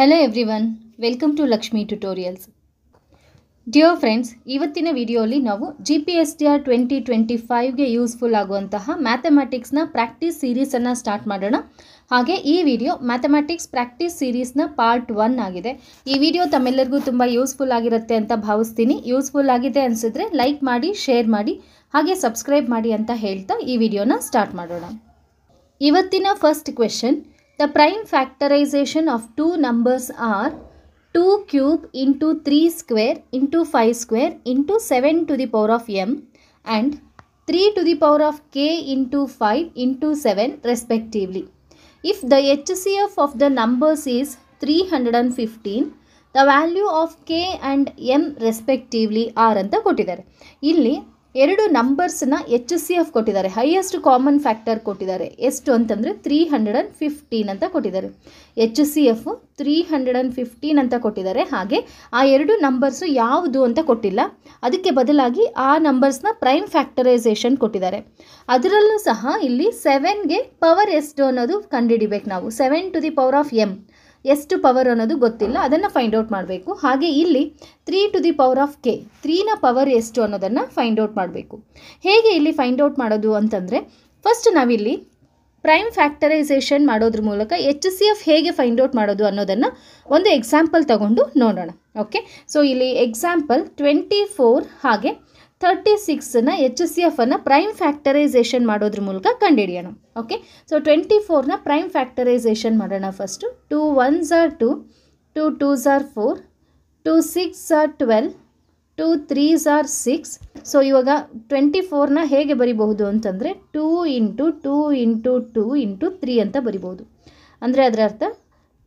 Hello one welcome to Lakshmi tutorials dear friends ಇವತ್ತಿನ ವಿಡಿಯೋಲಿ ನಾವು G P S T R twenty twenty ಫೈವ್ಗೆ useful ಆಗುವಂತಹ ಮ್ಯಾಥಮೆಟಿಕ್ಸ್ನ ಪ್ರಾಕ್ಟೀಸ್ ಸೀರೀಸನ್ನು ಸ್ಟಾರ್ಟ್ ಮಾಡೋಣ ಹಾಗೆ ಈ ವಿಡಿಯೋ ಮ್ಯಾಥಮೆಟಿಕ್ಸ್ ಪ್ರಾಕ್ಟೀಸ್ ಸೀರೀಸ್ನ ಪಾರ್ಟ್ ಒನ್ ಆಗಿದೆ ಈ ವಿಡಿಯೋ ತಮ್ಮೆಲ್ಲರಿಗೂ ತುಂಬ ಯೂಸ್ಫುಲ್ ಆಗಿರುತ್ತೆ ಅಂತ ಭಾವಿಸ್ತೀನಿ ಯೂಸ್ಫುಲ್ ಆಗಿದೆ ಅನಿಸಿದ್ರೆ ಲೈಕ್ ಮಾಡಿ ಶೇರ್ ಮಾಡಿ ಹಾಗೆ ಸಬ್ಸ್ಕ್ರೈಬ್ ಮಾಡಿ ಅಂತ ಹೇಳ್ತಾ ಈ ವಿಡಿಯೋನ ಸ್ಟಾರ್ಟ್ ಮಾಡೋಣ ಇವತ್ತಿನ first question The prime factorization of two numbers are 2 cube into 3 square into 5 square into 7 to the power of m and 3 to the power of k into 5 into 7 respectively. If the HCF of the numbers is 315, the value of K and M respectively are ಅಂತ ಕೊಟ್ಟಿದ್ದಾರೆ ಇಲ್ಲಿ ಎರಡು ನಂಬರ್ಸನ್ನ H C F ಕೊಟ್ಟಿದ್ದಾರೆ highest common factor ಕೊಟ್ಟಿದ್ದಾರೆ ಎಷ್ಟು ಅಂತಂದರೆ three hundred and fifteen ಅಂತ ಕೊಟ್ಟಿದ್ದಾರೆ H C F three hundred and fifteen ಅಂತ ಕೊಟ್ಟಿದ್ದಾರೆ ಹಾಗೆ ಆ ಎರಡು ನಂಬರ್ಸು ಯಾವುದು ಅಂತ ಕೊಟ್ಟಿಲ್ಲ ಅದಕ್ಕೆ ಬದಲಾಗಿ ಆ ನಂಬರ್ಸ್ನ ಪ್ರೈಮ್ ಫ್ಯಾಕ್ಟರೈಸೇಷನ್ ಕೊಟ್ಟಿದ್ದಾರೆ ಅದರಲ್ಲೂ ಸಹ ಇಲ್ಲಿ ಸೆವೆನ್ಗೆ ಪವರ್ ಎಷ್ಟು ಅನ್ನೋದು ಕಂಡುಹಿಡಿಬೇಕು ನಾವು seven to the power of M ಎಷ್ಟು ಪವರ್ ಅನ್ನೋದು ಗೊತ್ತಿಲ್ಲ ಅದನ್ನು ಫೈಂಡ್ ಔಟ್ ಮಾಡಬೇಕು ಹಾಗೆ ಇಲ್ಲಿ three to the power of K ತ್ರೀನ ಪವರ್ ಎಷ್ಟು ಅನ್ನೋದನ್ನು ಫೈಂಡ್ ಔಟ್ ಮಾಡಬೇಕು ಹೇಗೆ ಇಲ್ಲಿ ಫೈಂಡ್ ಔಟ್ ಮಾಡೋದು ಅಂತಂದರೆ ಫಸ್ಟ್ ನಾವಿಲ್ಲಿ ಪ್ರೈಮ್ ಫ್ಯಾಕ್ಟರೈಸೇಷನ್ ಮಾಡೋದ್ರ ಮೂಲಕ ಎಚ್ ಸಿ ಎಫ್ ಹೇಗೆ ಫೈಂಡ್ ಔಟ್ ಮಾಡೋದು ಅನ್ನೋದನ್ನು ಒಂದು ಎಕ್ಸಾಂಪಲ್ ತಗೊಂಡು ನೋಡೋಣ ಓಕೆ ಸೊ ಇಲ್ಲಿ ಎಕ್ಸಾಂಪಲ್ ಟ್ವೆಂಟಿ ಫೋರ್ ಹಾಗೆ ತರ್ಟಿ ಸಿಕ್ಸನ್ನ ಎಚ್ ಸಿ ಎಫನ್ನು ಪ್ರೈಮ್ ಫ್ಯಾಕ್ಟರೈಸೇಷನ್ ಮಾಡೋದ್ರ ಮೂಲಕ ಕಂಡುಹಿಡಿಯೋಣ ಓಕೆ ಸೊ ಟ್ವೆಂಟಿ ಫೋರ್ನ ಪ್ರೈಮ್ ಫ್ಯಾಕ್ಟರೈಸೇಷನ್ ಮಾಡೋಣ first two one are two two two are four two six are twelve two three are six so ಇವಾಗ twenty ಫೋರ್ನ ಹೇಗೆ ಬರಿಬಹುದು ಅಂತಂದರೆ two into two into two into three ಅಂತ ಬರಿಬೋದು ಅಂದರೆ ಅದರ ಅರ್ಥ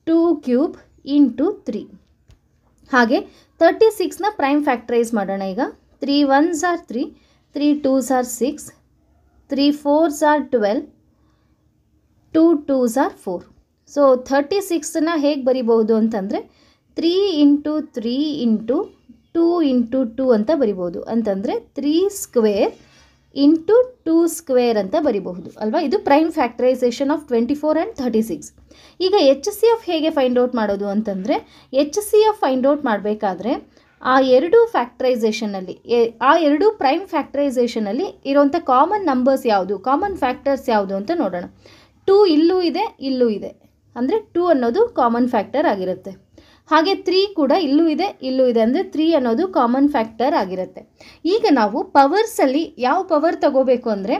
ಟೂ ಕ್ಯೂಬ್ ಇಂಟು ತ್ರೀ ಹಾಗೆ ತರ್ಟಿ ಸಿಕ್ಸ್ನ ಪ್ರೈಮ್ ಫ್ಯಾಕ್ಟರೈಸ್ ಮಾಡೋಣ ಈಗ three ones are three three twos are six three fours are twelve two twos are four so thirty ಸಿಕ್ಸನ್ನ ಹೇಗೆ ಬರಿಬೋದು ಅಂತಂದರೆ three into three into two into two ಅಂತ ಬರಿಬೋದು ಅಂತಂದರೆ three square into two square ಅಂತ ಬರಿಬಹುದು ಅಲ್ವಾ ಇದು prime factorization of twenty four and thirty six ಈಗ ಎಚ್ ಸಿ ಎಫ್ ಹೇಗೆ ಫೈಂಡ್ ಔಟ್ ಮಾಡೋದು ಅಂತಂದರೆ H C F find out ಮಾಡಬೇಕಾದ್ರೆ ಆ ಎರಡು ಫ್ಯಾಕ್ಟ್ರೈಸೇಷನಲ್ಲಿ ಆ ಎರಡು ಪ್ರೈಮ್ ಫ್ಯಾಕ್ಟ್ರೈಸೇಷನಲ್ಲಿ ಇರೋವಂಥ ಕಾಮನ್ ನಂಬರ್ಸ್ ಯಾವುದು ಕಾಮನ್ ಫ್ಯಾಕ್ಟರ್ಸ್ ಯಾವುದು ಅಂತ ನೋಡೋಣ ಟೂ ಇಲ್ಲೂ ಇದೆ ಇಲ್ಲೂ ಇದೆ ಅಂದರೆ ಟೂ ಅನ್ನೋದು ಕಾಮನ್ ಫ್ಯಾಕ್ಟರ್ ಆಗಿರುತ್ತೆ ಹಾಗೆ ತ್ರೀ ಕೂಡ ಇಲ್ಲೂ ಇದೆ ಇಲ್ಲೂ ಇದೆ ಅಂದರೆ ತ್ರೀ ಅನ್ನೋದು ಕಾಮನ್ ಫ್ಯಾಕ್ಟರ್ ಆಗಿರುತ್ತೆ ಈಗ ನಾವು ಪವರ್ಸಲ್ಲಿ ಯಾವ ಪವರ್ ತಗೋಬೇಕು ಅಂದರೆ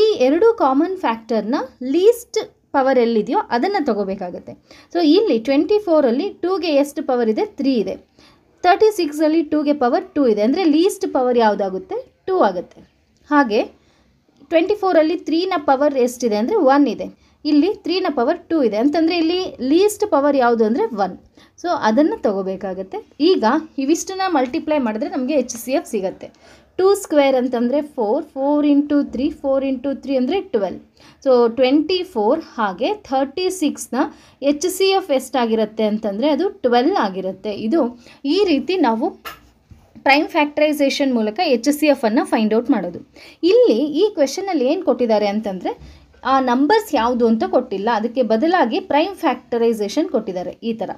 ಈ ಎರಡು ಕಾಮನ್ ಫ್ಯಾಕ್ಟರ್ನ ಲೀಸ್ಟ್ ಪವರ್ ಎಲ್ಲಿದೆಯೋ ಅದನ್ನು ತಗೋಬೇಕಾಗತ್ತೆ ಸೊ ಇಲ್ಲಿ ಟ್ವೆಂಟಿ ಫೋರಲ್ಲಿ ಟೂಗೆ ಎಷ್ಟು ಪವರ್ ಇದೆ ತ್ರೀ ಇದೆ ತರ್ಟಿ ಸಿಕ್ಸಲ್ಲಿ ಟೂಗೆ ಪವರ್ ಟೂ ಇದೆ ಅಂದರೆ ಲೀಸ್ಟ್ ಪವರ್ ಯಾವುದಾಗುತ್ತೆ ಟೂ ಆಗುತ್ತೆ ಹಾಗೆ ಟ್ವೆಂಟಿ ಫೋರಲ್ಲಿ ತ್ರೀನ ಪವರ್ ಎಷ್ಟಿದೆ ಅಂದರೆ ಒನ್ ಇದೆ ಇಲ್ಲಿ ತ್ರೀನ ಪವರ್ ಟೂ ಇದೆ ಅಂತಂದರೆ ಇಲ್ಲಿ ಲೀಸ್ಟ್ ಪವರ್ ಯಾವುದು ಅಂದರೆ ಒನ್ ಸೊ ಅದನ್ನು ತಗೋಬೇಕಾಗತ್ತೆ ಈಗ ಇವಿಷ್ಟನ್ನ ಮಲ್ಟಿಪ್ಲೈ ಮಾಡಿದ್ರೆ ನಮಗೆ ಎಚ್ ಸಿ ಎಫ್ ಸಿಗತ್ತೆ ಟೂ ಸ್ಕ್ವೇರ್ ಅಂತಂದರೆ four four into three four into three ಅಂದರೆ ಟ್ವೆಲ್ ಸೊ ಟ್ವೆಂಟಿ ಫೋರ್ ಹಾಗೆ ಥರ್ಟಿ ಸಿಕ್ಸ್ನ ಎಚ್ ಸಿ ಎಫ್ ಎಷ್ಟಾಗಿರುತ್ತೆ ಅಂತಂದರೆ ಅದು ಟ್ವೆಲ್ ಆಗಿರುತ್ತೆ ಇದು ಈ ರೀತಿ ನಾವು ಪ್ರೈಮ್ ಫ್ಯಾಕ್ಟರೈಸೇಷನ್ ಮೂಲಕ ಎಚ್ ಸಿ ಎಫನ್ನು ಫೈಂಡ್ ಔಟ್ ಮಾಡೋದು ಇಲ್ಲಿ ಈ ಕ್ವೆಶನಲ್ಲಿ ಏನು ಕೊಟ್ಟಿದ್ದಾರೆ ಅಂತಂದರೆ ಆ ನಂಬರ್ಸ್ ಯಾವುದು ಅಂತ ಕೊಟ್ಟಿಲ್ಲ ಅದಕ್ಕೆ ಬದಲಾಗಿ ಪ್ರೈಮ್ ಫ್ಯಾಕ್ಟರೈಸೇಷನ್ ಕೊಟ್ಟಿದ್ದಾರೆ ಈ ಥರ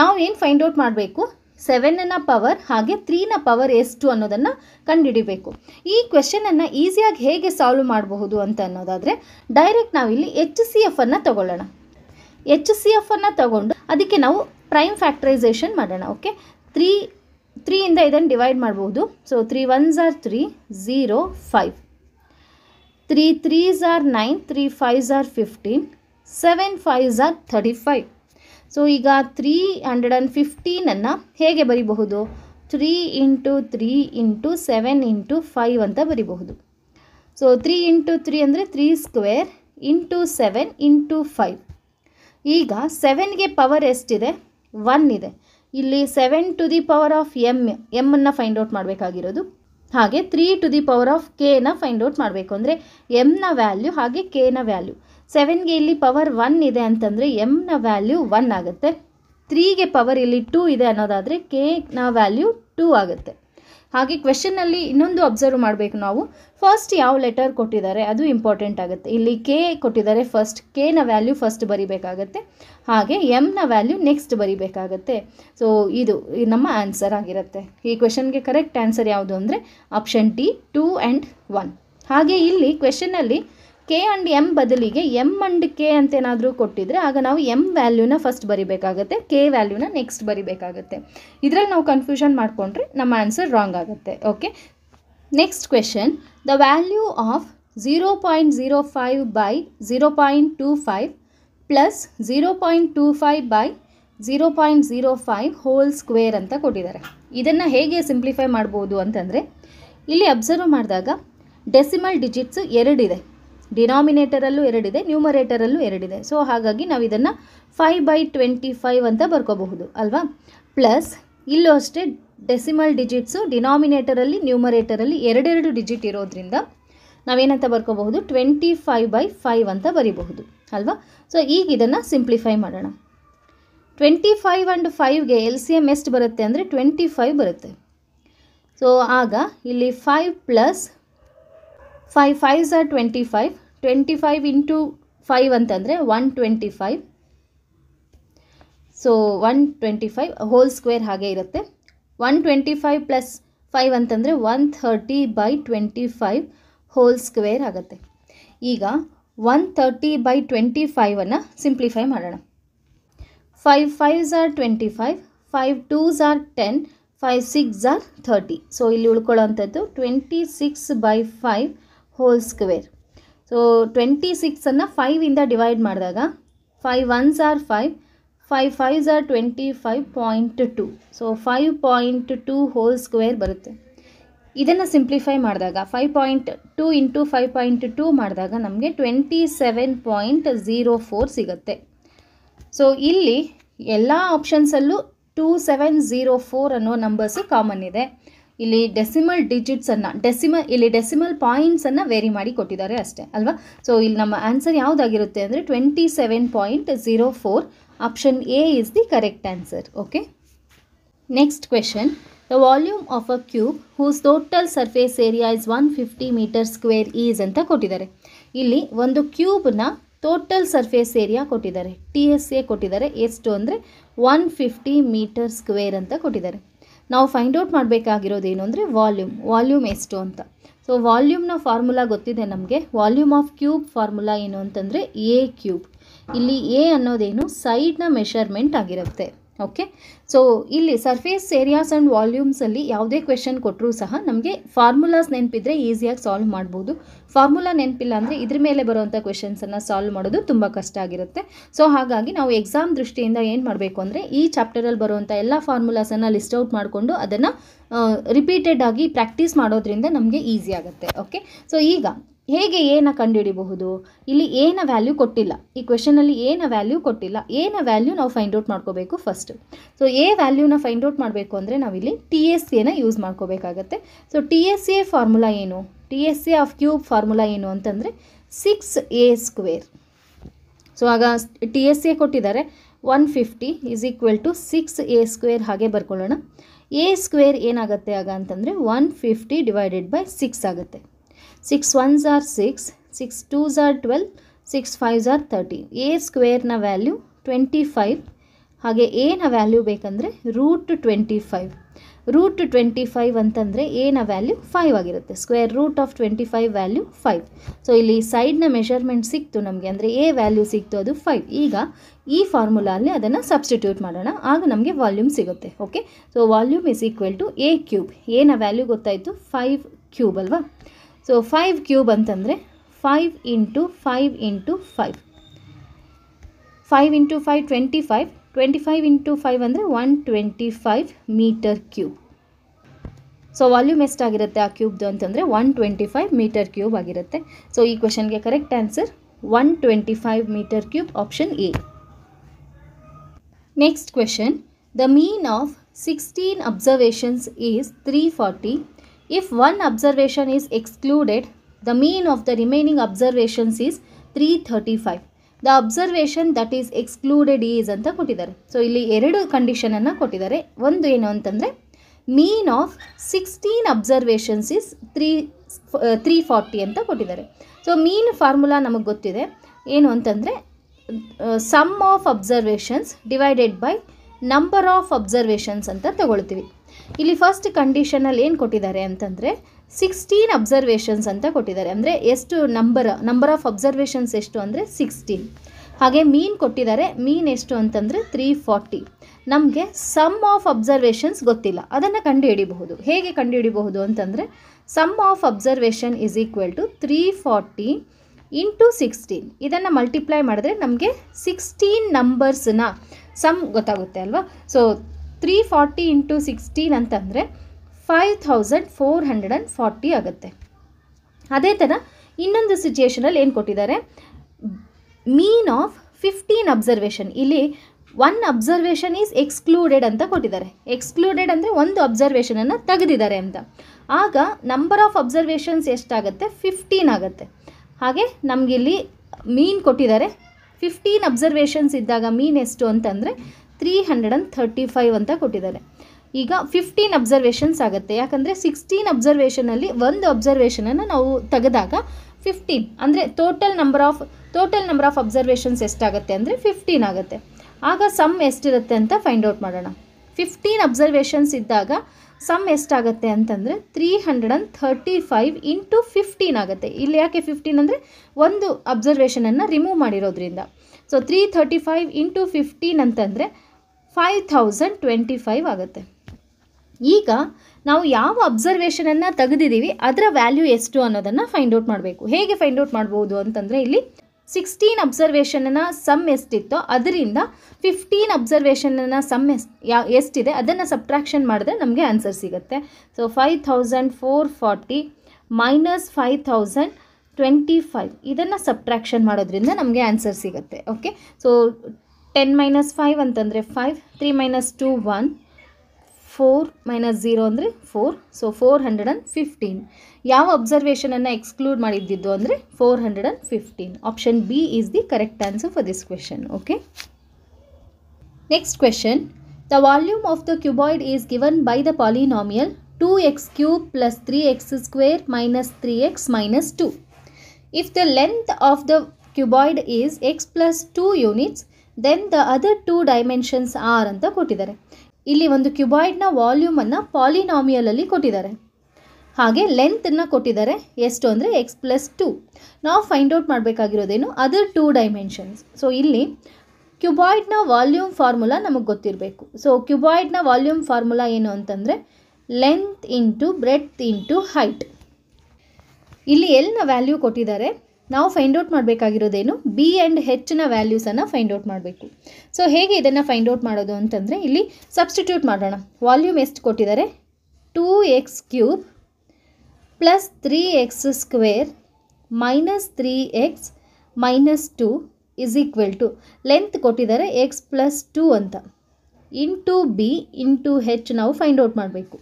ನಾವು ಏನು ಫೈಂಡ್ ಔಟ್ ಮಾಡಬೇಕು ಸೆವೆನ್ನ ಪವರ್ ಹಾಗೆ ತ್ರೀನ ಪವರ್ ಎಷ್ಟು ಅನ್ನೋದನ್ನು ಕಂಡುಹಿಡಿಬೇಕು ಈ ಕ್ವೆಶನನ್ನು ಈಸಿಯಾಗಿ ಹೇಗೆ ಸಾಲ್ವ್ ಮಾಡಬಹುದು ಅಂತ ಅನ್ನೋದಾದರೆ ಡೈರೆಕ್ಟ್ ನಾವಿಲ್ಲಿ ಎಚ್ ಸಿ ಎಫನ್ನು ತಗೊಳ್ಳೋಣ ಎಚ್ ಸಿ ಎಫನ್ನು ತಗೊಂಡು ಅದಕ್ಕೆ ನಾವು ಪ್ರೈಮ್ ಫ್ಯಾಕ್ಟ್ರೈಸೇಷನ್ ಮಾಡೋಣ ಓಕೆ ತ್ರೀ ತ್ರೀಯಿಂದ ಇದನ್ನು ಡಿವೈಡ್ ಮಾಡಬಹುದು so three one are three zero five three three are nine three fives are fifteen seven fives are thirty five so ಈಗ ತ್ರೀ ಹಂಡ್ರೆಡ್ ಆ್ಯಂಡ್ ಫಿಫ್ಟೀನನ್ನು ಹೇಗೆ ಬರಿಬಹುದು three into three into seven into five ಅಂತ ಬರಿಬಹುದು so three into three ಅಂದರೆ three square into seven into five ಈಗ ಸೆವೆನ್ಗೆ power ಎಷ್ಟಿದೆ ಒನ್ ಇದೆ ಇಲ್ಲಿ seven to the power of M ಎಮ್ಮನ್ನು ಫೈಂಡ್ ಔಟ್ ಮಾಡಬೇಕಾಗಿರೋದು ಹಾಗೆ three to the power of ಕೆನ ಫೈಂಡ್ ಔಟ್ ಮಾಡಬೇಕು ಅಂದರೆ ಎಮ್ನ ವ್ಯಾಲ್ಯೂ ಹಾಗೆ ಕೆನ ವ್ಯಾಲ್ಯೂ ಸೆವೆನ್ಗೆ ಇಲ್ಲಿ ಪವರ್ ಒನ್ ಇದೆ ಅಂತಂದರೆ ಎಮ್ನ ವ್ಯಾಲ್ಯೂ ಒನ್ ಆಗುತ್ತೆ ತ್ರೀಗೆ ಪವರ್ ಇಲ್ಲಿ ಟೂ ಇದೆ ಅನ್ನೋದಾದರೆ ಕೆನ ವ್ಯಾಲ್ಯೂ ಟೂ ಆಗುತ್ತೆ ಹಾಗೆ ಕ್ವೆಶನ್ನಲ್ಲಿ ಇನ್ನೊಂದು ಅಬ್ಸರ್ವ್ ಮಾಡಬೇಕು ನಾವು ಫಸ್ಟ್ ಯಾವ ಲೆಟರ್ ಕೊಟ್ಟಿದ್ದಾರೆ ಅದು ಇಂಪಾರ್ಟೆಂಟ್ ಆಗುತ್ತೆ ಇಲ್ಲಿ ಕೆ ಕೊಟ್ಟಿದ್ದಾರೆ ಫಸ್ಟ್ ಕೆನ ವ್ಯಾಲ್ಯೂ ಫಸ್ಟ್ ಬರಿಬೇಕಾಗತ್ತೆ ಹಾಗೆ ಎಮ್ನ ವ್ಯಾಲ್ಯೂ ನೆಕ್ಸ್ಟ್ ಬರಿಬೇಕಾಗತ್ತೆ ಸೊ ಇದು ನಮ್ಮ ಆನ್ಸರ್ ಆಗಿರುತ್ತೆ ಈ ಕ್ವೆಶನ್ಗೆ ಕರೆಕ್ಟ್ ಆನ್ಸರ್ ಯಾವುದು ಅಂದರೆ option D two and one ಹಾಗೆ ಇಲ್ಲಿ ಕ್ವೆಶನ್ನಲ್ಲಿ ಕೆ ಆ್ಯಂಡ್ ಎಮ್ ಬದಲಿಗೆ ಎಮ್ ಆ್ಯಂಡ್ ಕೆ ಅಂತೇನಾದರೂ ಕೊಟ್ಟಿದ್ರೆ ಆಗ ನಾವು ಎಮ್ ವ್ಯಾಲ್ಯೂನ ಫಸ್ಟ್ ಬರಿಬೇಕಾಗುತ್ತೆ ಕೆ ವ್ಯಾಲ್ಯೂನ ನೆಕ್ಸ್ಟ್ ಬರಿಬೇಕಾಗುತ್ತೆ ಇದರಲ್ಲಿ ನಾವು ಕನ್ಫ್ಯೂಷನ್ ಮಾಡಿಕೊಂಡ್ರೆ ನಮ್ಮ ಆನ್ಸರ್ ರಾಂಗ್ ಆಗುತ್ತೆ okay next question the value of zero point zero five by zero point two five plus zero point two five by zero point zero five whole square ಅಂತ ಕೊಟ್ಟಿದ್ದಾರೆ ಇದನ್ನು ಹೇಗೆ ಸಿಂಪ್ಲಿಫೈ ಮಾಡ್ಬೋದು ಅಂತಂದರೆ ಇಲ್ಲಿ ಅಬ್ಸರ್ವ್ ಮಾಡಿದಾಗ decimal digits ಎರಡಿದೆ ಡಿನಾಮಿನೇಟರಲ್ಲೂ ಎರಡಿದೆ ನ್ಯೂಮರೇಟರಲ್ಲೂ ಎರಡಿದೆ ಸೊ ಹಾಗಾಗಿ ನಾವು ಇದನ್ನು ಫೈವ್ ಬೈ ಟ್ವೆಂಟಿ ಫೈವ್ ಅಂತ ಬರ್ಕೋಬಹುದು ಅಲ್ವಾ ಪ್ಲಸ್ ಇಲ್ಲೂ ಅಷ್ಟೇ ಡೆಸಿಮಲ್ ಡಿಜಿಟ್ಸು ಡಿನಾಮಿನೇಟರಲ್ಲಿ ನ್ಯೂಮರೇಟರಲ್ಲಿ ಎರಡೆರಡು ಡಿಜಿಟ್ ಇರೋದ್ರಿಂದ ನಾವೇನಂತ ಬರ್ಕೋಬಹುದು ಟ್ವೆಂಟಿ ಫೈವ್ ಬೈ ಫೈವ್ ಅಂತ ಬರಿಬಹುದು ಅಲ್ವಾ ಸೊ ಈಗ ಇದನ್ನು ಸಿಂಪ್ಲಿಫೈ ಮಾಡೋಣ ಟ್ವೆಂಟಿ ಫೈವ್ ಆ್ಯಂಡ್ ಫೈವ್ಗೆ ಎಲ್ ಸಿ ಎಮ್ ಎಷ್ಟು ಬರುತ್ತೆ ಅಂದರೆ ಟ್ವೆಂಟಿ ಫೈವ್ ಬರುತ್ತೆ ಸೊ ಆಗ ಇಲ್ಲಿ five plus five fives are twenty five twenty five into five ಅಂತಂದರೆ one twenty five so one twenty five whole square ಹಾಗೆ ಇರುತ್ತೆ one twenty five plus five ಅಂತಂದರೆ one thirty by twenty five whole square ಆಗುತ್ತೆ ಈಗ one thirty by twenty ಫೈವನ್ನು simplify ಮಾಡೋಣ five fives are twenty five five twos are ten five six are thirty so ಇಲ್ಲಿ ಉಳ್ಕೊಳ್ಳೋ ಅಂಥದ್ದು twenty six by five whole square so twenty ಸಿಕ್ಸನ್ನು ಫೈವಿಂದ divide ಮಾಡಿದಾಗ five ones are five five fives are twenty five point two so five point two whole square ಬರುತ್ತೆ ಇದನ್ನು simplify ಮಾಡಿದಾಗ five point two into five point two ಮಾಡಿದಾಗ ನಮಗೆ twenty seven point zero four ಸಿಗುತ್ತೆ so ಇಲ್ಲಿ ಎಲ್ಲ ಆಪ್ಷನ್ಸಲ್ಲೂ two seven zero four ಅನ್ನೋ ನಂಬರ್ಸು ಕಾಮನ್ ಇದೆ ಇಲ್ಲಿ ಡೆಸಿಮಲ್ ಡಿಜಿಟ್ಸನ್ನು ಡೆಸಿಮಲ್ ಇಲ್ಲಿ ಡೆಸಿಮಲ್ ಪಾಯಿಂಟ್ಸನ್ನು ವೇರಿ ಮಾಡಿ ಕೊಟ್ಟಿದ್ದಾರೆ ಅಷ್ಟೇ ಅಲ್ವಾ ಸೊ ಇಲ್ಲಿ ನಮ್ಮ ಆನ್ಸರ್ ಯಾವುದಾಗಿರುತ್ತೆ ಅಂದರೆ twenty seven point zero four option A is the correct answer okay next question the volume of a cube whose total surface area is one fifty meter square is ಅಂತ ಕೊಟ್ಟಿದ್ದಾರೆ ಇಲ್ಲಿ ಒಂದು ಕ್ಯೂಬ್ನ total surface area ಕೊಟ್ಟಿದ್ದಾರೆ T S A ಕೊಟ್ಟಿದ್ದಾರೆ ಎಷ್ಟು ಅಂದರೆ one fifty meter square ಅಂತ ಕೊಟ್ಟಿದ್ದಾರೆ ನಾವು ಫೈಂಡ್ ಔಟ್ ಮಾಡಬೇಕಾಗಿರೋದೇನು ಅಂದರೆ ವಾಲ್ಯೂಮ್ ವಾಲ್ಯೂಮ್ ಎಷ್ಟು ಅಂತ ಸೊ ವಾಲ್ಯೂಮ್ನ ಫಾರ್ಮುಲಾ ಗೊತ್ತಿದೆ ನಮಗೆ ವಾಲ್ಯೂಮ್ ಆಫ್ ಕ್ಯೂಬ್ ಫಾರ್ಮುಲಾ ಏನು ಅಂತಂದರೆ ಎ ಕ್ಯೂಬ್ ಇಲ್ಲಿ ಎ ಅನ್ನೋದೇನು ಸೈಡ್ನ ಮೆಷರ್ಮೆಂಟ್ ಆಗಿರುತ್ತೆ ಓಕೆ ಸೊ ಇಲ್ಲಿ ಸರ್ಫೇಸ್ ಏರಿಯಾಸ್ ಆ್ಯಂಡ್ ವಾಲ್ಯೂಮ್ಸಲ್ಲಿ ಯಾವುದೇ ಕ್ವೆಶನ್ ಕೊಟ್ಟರೂ ಸಹ ನಮಗೆ ಫಾರ್ಮುಲಾಸ್ ನೆನಪಿದ್ರೆ ಈಸಿಯಾಗಿ ಸಾಲ್ವ್ ಮಾಡ್ಬೋದು ಫಾರ್ಮುಲಾ ನೆನಪಿಲ್ಲ ಅಂದರೆ ಇದ್ರ ಮೇಲೆ ಬರುವಂಥ ಕ್ವೆಶನ್ಸನ್ನು ಸಾಲ್ವ್ ಮಾಡೋದು ತುಂಬ ಕಷ್ಟ ಆಗಿರುತ್ತೆ ಸೊ ಹಾಗಾಗಿ ನಾವು ಎಕ್ಸಾಮ್ ದೃಷ್ಟಿಯಿಂದ ಏನು ಮಾಡಬೇಕು ಅಂದರೆ ಈ ಚಾಪ್ಟರಲ್ಲಿ ಬರುವಂಥ ಎಲ್ಲ ಫಾರ್ಮುಲಾಸನ್ನು ಲಿಸ್ಟ್ ಔಟ್ ಮಾಡಿಕೊಂಡು ಅದನ್ನು ರಿಪೀಟೆಡ್ ಆಗಿ ಪ್ರಾಕ್ಟೀಸ್ ಮಾಡೋದ್ರಿಂದ ನಮಗೆ ಈಸಿ ಆಗುತ್ತೆ ಓಕೆ ಸೊ ಈಗ ಹೇಗೆ ಏನ ಕಂಡುಹಿಡಿಬಹುದು ಇಲ್ಲಿ ಏನ ವ್ಯಾಲ್ಯೂ ಕೊಟ್ಟಿಲ್ಲ ಈ ಕ್ವೆಶನಲ್ಲಿ ಏನ ವ್ಯಾಲ್ಯೂ ಕೊಟ್ಟಿಲ್ಲ ಏನ ವ್ಯಾಲ್ಯೂ ನಾವು ಫೈಂಡ್ ಔಟ್ ಮಾಡ್ಕೋಬೇಕು ಫಸ್ಟ್ ಸೊ ಎ ವ್ಯಾಲ್ಯೂನ ಫೈಂಡ್ ಔಟ್ ಮಾಡಬೇಕು ಅಂದರೆ ನಾವಿಲ್ಲಿ ಟಿ ಎಸ್ ಎನ ಯೂಸ್ ಮಾಡ್ಕೋಬೇಕಾಗತ್ತೆ so T S A formula ಏನು T S A of cube formula ಏನು ಅಂತಂದರೆ ಸಿಕ್ಸ್ ಎ ಸ್ಕ್ವೇರ್ ಸೊ ಆಗ ಟಿ ಎಸ್ ಎ ಕೊಟ್ಟಿದ್ದಾರೆ one fifty is equal to six A square ಹಾಗೆ ಬರ್ಕೊಳ್ಳೋಣ ಎ ಸ್ಕ್ವೇರ್ ಏನಾಗುತ್ತೆ ಆಗ ಅಂತಂದರೆ one fifty divided by six ಆಗುತ್ತೆ six ones are six six twos are twelve six fives are thirty A ಸ್ಕ್ವೇರ್ನ value twenty five ಹಾಗೆ ಎನ value ಬೇಕಂದರೆ root twenty five root twenty five ಅಂತಂದರೆ ಎನ ವ್ಯಾಲ್ಯೂ ಫೈವ್ ಆಗಿರುತ್ತೆ square root of twenty five value five so ಇಲ್ಲಿ ಸೈಡ್ನ measurement ಸಿಕ್ತು ನಮಗೆ ಅಂದರೆ ಎ ವ್ಯಾಲ್ಯೂ ಸಿಕ್ತು ಅದು ಫೈವ್ ಈಗ ಈ ಫಾರ್ಮುಲಾಲ್ಲಿ ಅದನ್ನು ಸಬ್ಸ್ಟಿಟ್ಯೂಟ್ ಮಾಡೋಣ ಆಗ ನಮಗೆ ವಾಲ್ಯೂಮ್ ಸಿಗುತ್ತೆ okay so volume is equal to A cube ಎನ ವ್ಯಾಲ್ಯೂ ಗೊತ್ತಾಯಿತು ಫೈವ್ ಕ್ಯೂಬ್ ಅಲ್ವಾ సో 5 క్యూబ్ అంటే 5 * 5 * 5 5 * 5 25 25 * 5 అంటే 125 మీటర్ క్యూబ్ సో వాల్యూమ్ ఎంత అవుగిరత ఆ క్యూబ్ అంటే 125 మీటర్ క్యూబ్ అవుగిరత సో ఈ క్వశ్చన్ కి correct answer 125 meter cube option A next question the mean of 16 observations is 340 If one observation is excluded, the mean of the remaining observations is 335. The observation that is excluded is ಅಂತ ಕೊಟ್ಟಿದ್ದಾರೆ so ಇಲ್ಲಿ ಎರಡು ಕಂಡೀಷನನ್ನು ಕೊಟ್ಟಿದ್ದಾರೆ ಒಂದು ಏನು ಅಂತಂದರೆ mean of sixteen observations is three three forty ಅಂತ ಕೊಟ್ಟಿದ್ದಾರೆ ಸೊ ಮೀನ್ ಫಾರ್ಮುಲಾ ನಮಗೆ ಗೊತ್ತಿದೆ ಏನು ಅಂತಂದರೆ sum of observations divided by number of observations ಅಂತ ತಗೊಳ್ತೀವಿ ಇಲ್ಲಿ ಫಸ್ಟ್ ಕಂಡೀಷನಲ್ಲಿ ಏನು ಕೊಟ್ಟಿದ್ದಾರೆ ಅಂತಂದರೆ ಸಿಕ್ಸ್ಟೀನ್ ಅಬ್ಸರ್ವೇಷನ್ಸ್ ಅಂತ ಕೊಟ್ಟಿದ್ದಾರೆ ಅಂದರೆ ಎಷ್ಟು ನಂಬರ್ ನಂಬರ್ ಆಫ್ ಅಬ್ಸರ್ವೇಷನ್ಸ್ ಎಷ್ಟು ಅಂದರೆ ಸಿಕ್ಸ್ಟೀನ್ ಹಾಗೆ ಮೀನ್ ಕೊಟ್ಟಿದ್ದಾರೆ ಮೀನ್ ಎಷ್ಟು ಅಂತಂದರೆ ತ್ರೀ ಫಾರ್ಟಿ ನಮಗೆ ಸಮ್ ಆಫ್ ಅಬ್ಸರ್ವೇಷನ್ಸ್ ಗೊತ್ತಿಲ್ಲ ಅದನ್ನು ಕಂಡುಹಿಡಿಬಹುದು ಹೇಗೆ ಕಂಡುಹಿಡಿಬಹುದು ಅಂತಂದರೆ sum of observation is equal to three forty into sixteen ಇದನ್ನು ಮಲ್ಟಿಪ್ಲೈ ಮಾಡಿದ್ರೆ ನಮಗೆ ಸಿಕ್ಸ್ಟೀನ್ ನಂಬರ್ಸನ್ನ ಸಮ್ ಗೊತ್ತಾಗುತ್ತೆ ಅಲ್ವಾ so three forty into sixteen ಅಂತಂದರೆ five thousand four hundred and forty ಆಗುತ್ತೆ ಅದೇ ಥರ ಇನ್ನೊಂದು ಸಿಚುಯೇಷನಲ್ಲಿ ಏನು ಕೊಟ್ಟಿದ್ದಾರೆ ಮೀನ್ ಆಫ್ ಫಿಫ್ಟೀನ್ ಅಬ್ಸರ್ವೇಷನ್ ಇಲ್ಲಿ ಒನ್ ಅಬ್ಸರ್ವೇಷನ್ ಈಸ್ ಎಕ್ಸ್ಕ್ಲೂಡೆಡ್ ಅಂತ ಕೊಟ್ಟಿದ್ದಾರೆ ಎಕ್ಸ್ಕ್ಲೂಡೆಡ್ ಅಂದರೆ ಒಂದು ಅಬ್ಸರ್ವೇಷನನ್ನು ತೆಗೆದಿದ್ದಾರೆ ಅಂತ ಆಗ ನಂಬರ್ ಆಫ್ ಅಬ್ಸರ್ವೇಷನ್ಸ್ ಎಷ್ಟಾಗುತ್ತೆ ಫಿಫ್ಟೀನ್ ಆಗುತ್ತೆ ಹಾಗೆ ನಮಗಿಲ್ಲಿ ಮೀನ್ ಕೊಟ್ಟಿದ್ದಾರೆ ಫಿಫ್ಟೀನ್ ಅಬ್ಸರ್ವೇಷನ್ಸ್ ಇದ್ದಾಗ ಮೀನ್ ಎಷ್ಟು ಅಂತಂದರೆ three hundred and thirty five ಅಂತ ಕೊಟ್ಟಿದ್ದಾರೆ ಈಗ ಫಿಫ್ಟೀನ್ ಅಬ್ಸರ್ವೇಷನ್ಸ್ ಆಗುತ್ತೆ ಯಾಕಂದರೆ ಸಿಕ್ಸ್ಟೀನ್ ಅಬ್ಸರ್ವೇಷನಲ್ಲಿ ಒಂದು ಅಬ್ಸರ್ವೇಷನನ್ನು ನಾವು ತೆಗೆದಾಗ ಫಿಫ್ಟೀನ್ ಅಂದರೆ total number of total number of observations ಎಷ್ಟಾಗುತ್ತೆ ಅಂದರೆ ಫಿಫ್ಟೀನ್ ಆಗುತ್ತೆ ಆಗ ಸಮ್ ಎಷ್ಟಿರುತ್ತೆ ಅಂತ ಫೈಂಡ್ ಔಟ್ ಮಾಡೋಣ ಫಿಫ್ಟೀನ್ ಅಬ್ಸರ್ವೇಷನ್ಸ್ ಇದ್ದಾಗ ಸಮ್ ಎಷ್ಟಾಗುತ್ತೆ ಅಂತಂದರೆ three hundred and thirty five into fifteen ಆಗುತ್ತೆ ಇಲ್ಲಿ ಯಾಕೆ ಫಿಫ್ಟೀನ್ ಅಂದರೆ ಒಂದು ಅಬ್ಸರ್ವೇಷನನ್ನು ರಿಮೂವ್ ಮಾಡಿರೋದ್ರಿಂದ so three thirty five into fifteen ಅಂತಂದರೆ ಫೈವ್ ಥೌಸಂಡ್ ಟ್ವೆಂಟಿ ಫೈವ್ ಆಗುತ್ತೆ ಈಗ ನಾವು ಯಾವ ಅಬ್ಸರ್ವೇಷನನ್ನು ತೆಗೆದಿದ್ದೀವಿ ಅದರ ವ್ಯಾಲ್ಯೂ ಎಷ್ಟು ಅನ್ನೋದನ್ನು ಫೈಂಡ್ ಔಟ್ ಮಾಡಬೇಕು ಹೇಗೆ ಫೈಂಡ್ ಔಟ್ ಮಾಡ್ಬೋದು ಅಂತಂದರೆ ಇಲ್ಲಿ ಸಿಕ್ಸ್ಟೀನ್ ಅಬ್ಸರ್ವೇಷನನ್ನು ಸಮ್ ಎಷ್ಟಿತ್ತೋ ಅದರಿಂದ ಫಿಫ್ಟೀನ್ ಅಬ್ಸರ್ವೇಷನನ್ನು ಸಮ್ ಎಸ್ ಯಾ ಎಷ್ಟಿದೆ ಅದನ್ನು ಸಬ್ಟ್ರಾಕ್ಷನ್ ಮಾಡಿದ್ರೆ ನಮಗೆ ಆನ್ಸರ್ ಸಿಗುತ್ತೆ so five thousand four forty minus five thousand twenty five ಇದನ್ನು ಸಬ್ಟ್ರಾಕ್ಷನ್ ಮಾಡೋದ್ರಿಂದ ನಮಗೆ ಆನ್ಸರ್ ಸಿಗುತ್ತೆ okay so ten minus five ಅಂತಂದರೆ five three minus two one four minus zero ಅಂದರೆ four so four hundred and fifteen ಯಾವ ಅಬ್ಸರ್ವೇಷನನ್ನು exclude ಮಾಡಿದ್ದಿದ್ದು ಅಂದರೆ four hundred and fifteen option B is the correct answer for this question okay next question the volume of the cuboid is given by the polynomial two x cube plus three x square minus three x minus two if the length of the cuboid is x plus two units then the other two dimensions are ಅಂತ ಕೊಟ್ಟಿದ್ದಾರೆ ಇಲ್ಲಿ ಒಂದು ಕ್ಯೂಬಾಯ್ಡ್ನ ವಾಲ್ಯೂಮನ್ನು ಪಾಲಿನಾಮಿಯಲಲ್ಲಿ ಕೊಟ್ಟಿದ್ದಾರೆ ಹಾಗೆ ಲೆಂತನ್ನು ಕೊಟ್ಟಿದ್ದಾರೆ ಎಷ್ಟು ಅಂದರೆ x plus two ನಾವು ಫೈಂಡ್ ಔಟ್ ಮಾಡಬೇಕಾಗಿರೋದೇನು ಅದರ್ ಟೂ ಡೈಮೆನ್ಷನ್ಸ್ ಸೊ ಇಲ್ಲಿ ಕ್ಯೂಬಾಯ್ಡ್ನ ವಾಲ್ಯೂಮ್ ಫಾರ್ಮುಲಾ ನಮಗೆ ಗೊತ್ತಿರಬೇಕು ಸೊ ಕ್ಯೂಬಾಯ್ಡ್ನ ವಾಲ್ಯೂಮ್ ಫಾರ್ಮುಲಾ ಏನು ಅಂತಂದರೆ length into breadth into height ಇಲ್ಲಿ ಎಲ್ಲಿನ ವ್ಯಾಲ್ಯೂ ಕೊಟ್ಟಿದ್ದಾರೆ ನಾವು ಫೈಂಡ್ ಔಟ್ ಮಾಡಬೇಕಾಗಿರೋದೇನು ಬಿ ಆ್ಯಂಡ್ ಹೆಚ್ಚಿನ ವ್ಯಾಲ್ಯೂಸನ್ನು ಫೈಂಡ್ ಔಟ್ ಮಾಡಬೇಕು ಸೊ ಹೇಗೆ ಇದನ್ನು ಫೈಂಡ್ ಔಟ್ ಮಾಡೋದು ಅಂತಂದರೆ ಇಲ್ಲಿ ಸಬ್ಸ್ಟಿಟ್ಯೂಟ್ ಮಾಡೋಣ ವಾಲ್ಯೂಮ್ ಎಷ್ಟು ಕೊಟ್ಟಿದ್ದಾರೆ two x cube plus three x square minus three x minus two is equal to length ಕೊಟ್ಟಿದ್ದಾರೆ ಎಕ್ಸ್ ಪ್ಲಸ್ ಟೂ ಅಂತ ಇಂಟು ಬಿ ಇಂಟು ಹೆಚ್ ನಾವು ಫೈಂಡ್ ಔಟ್ ಮಾಡಬೇಕು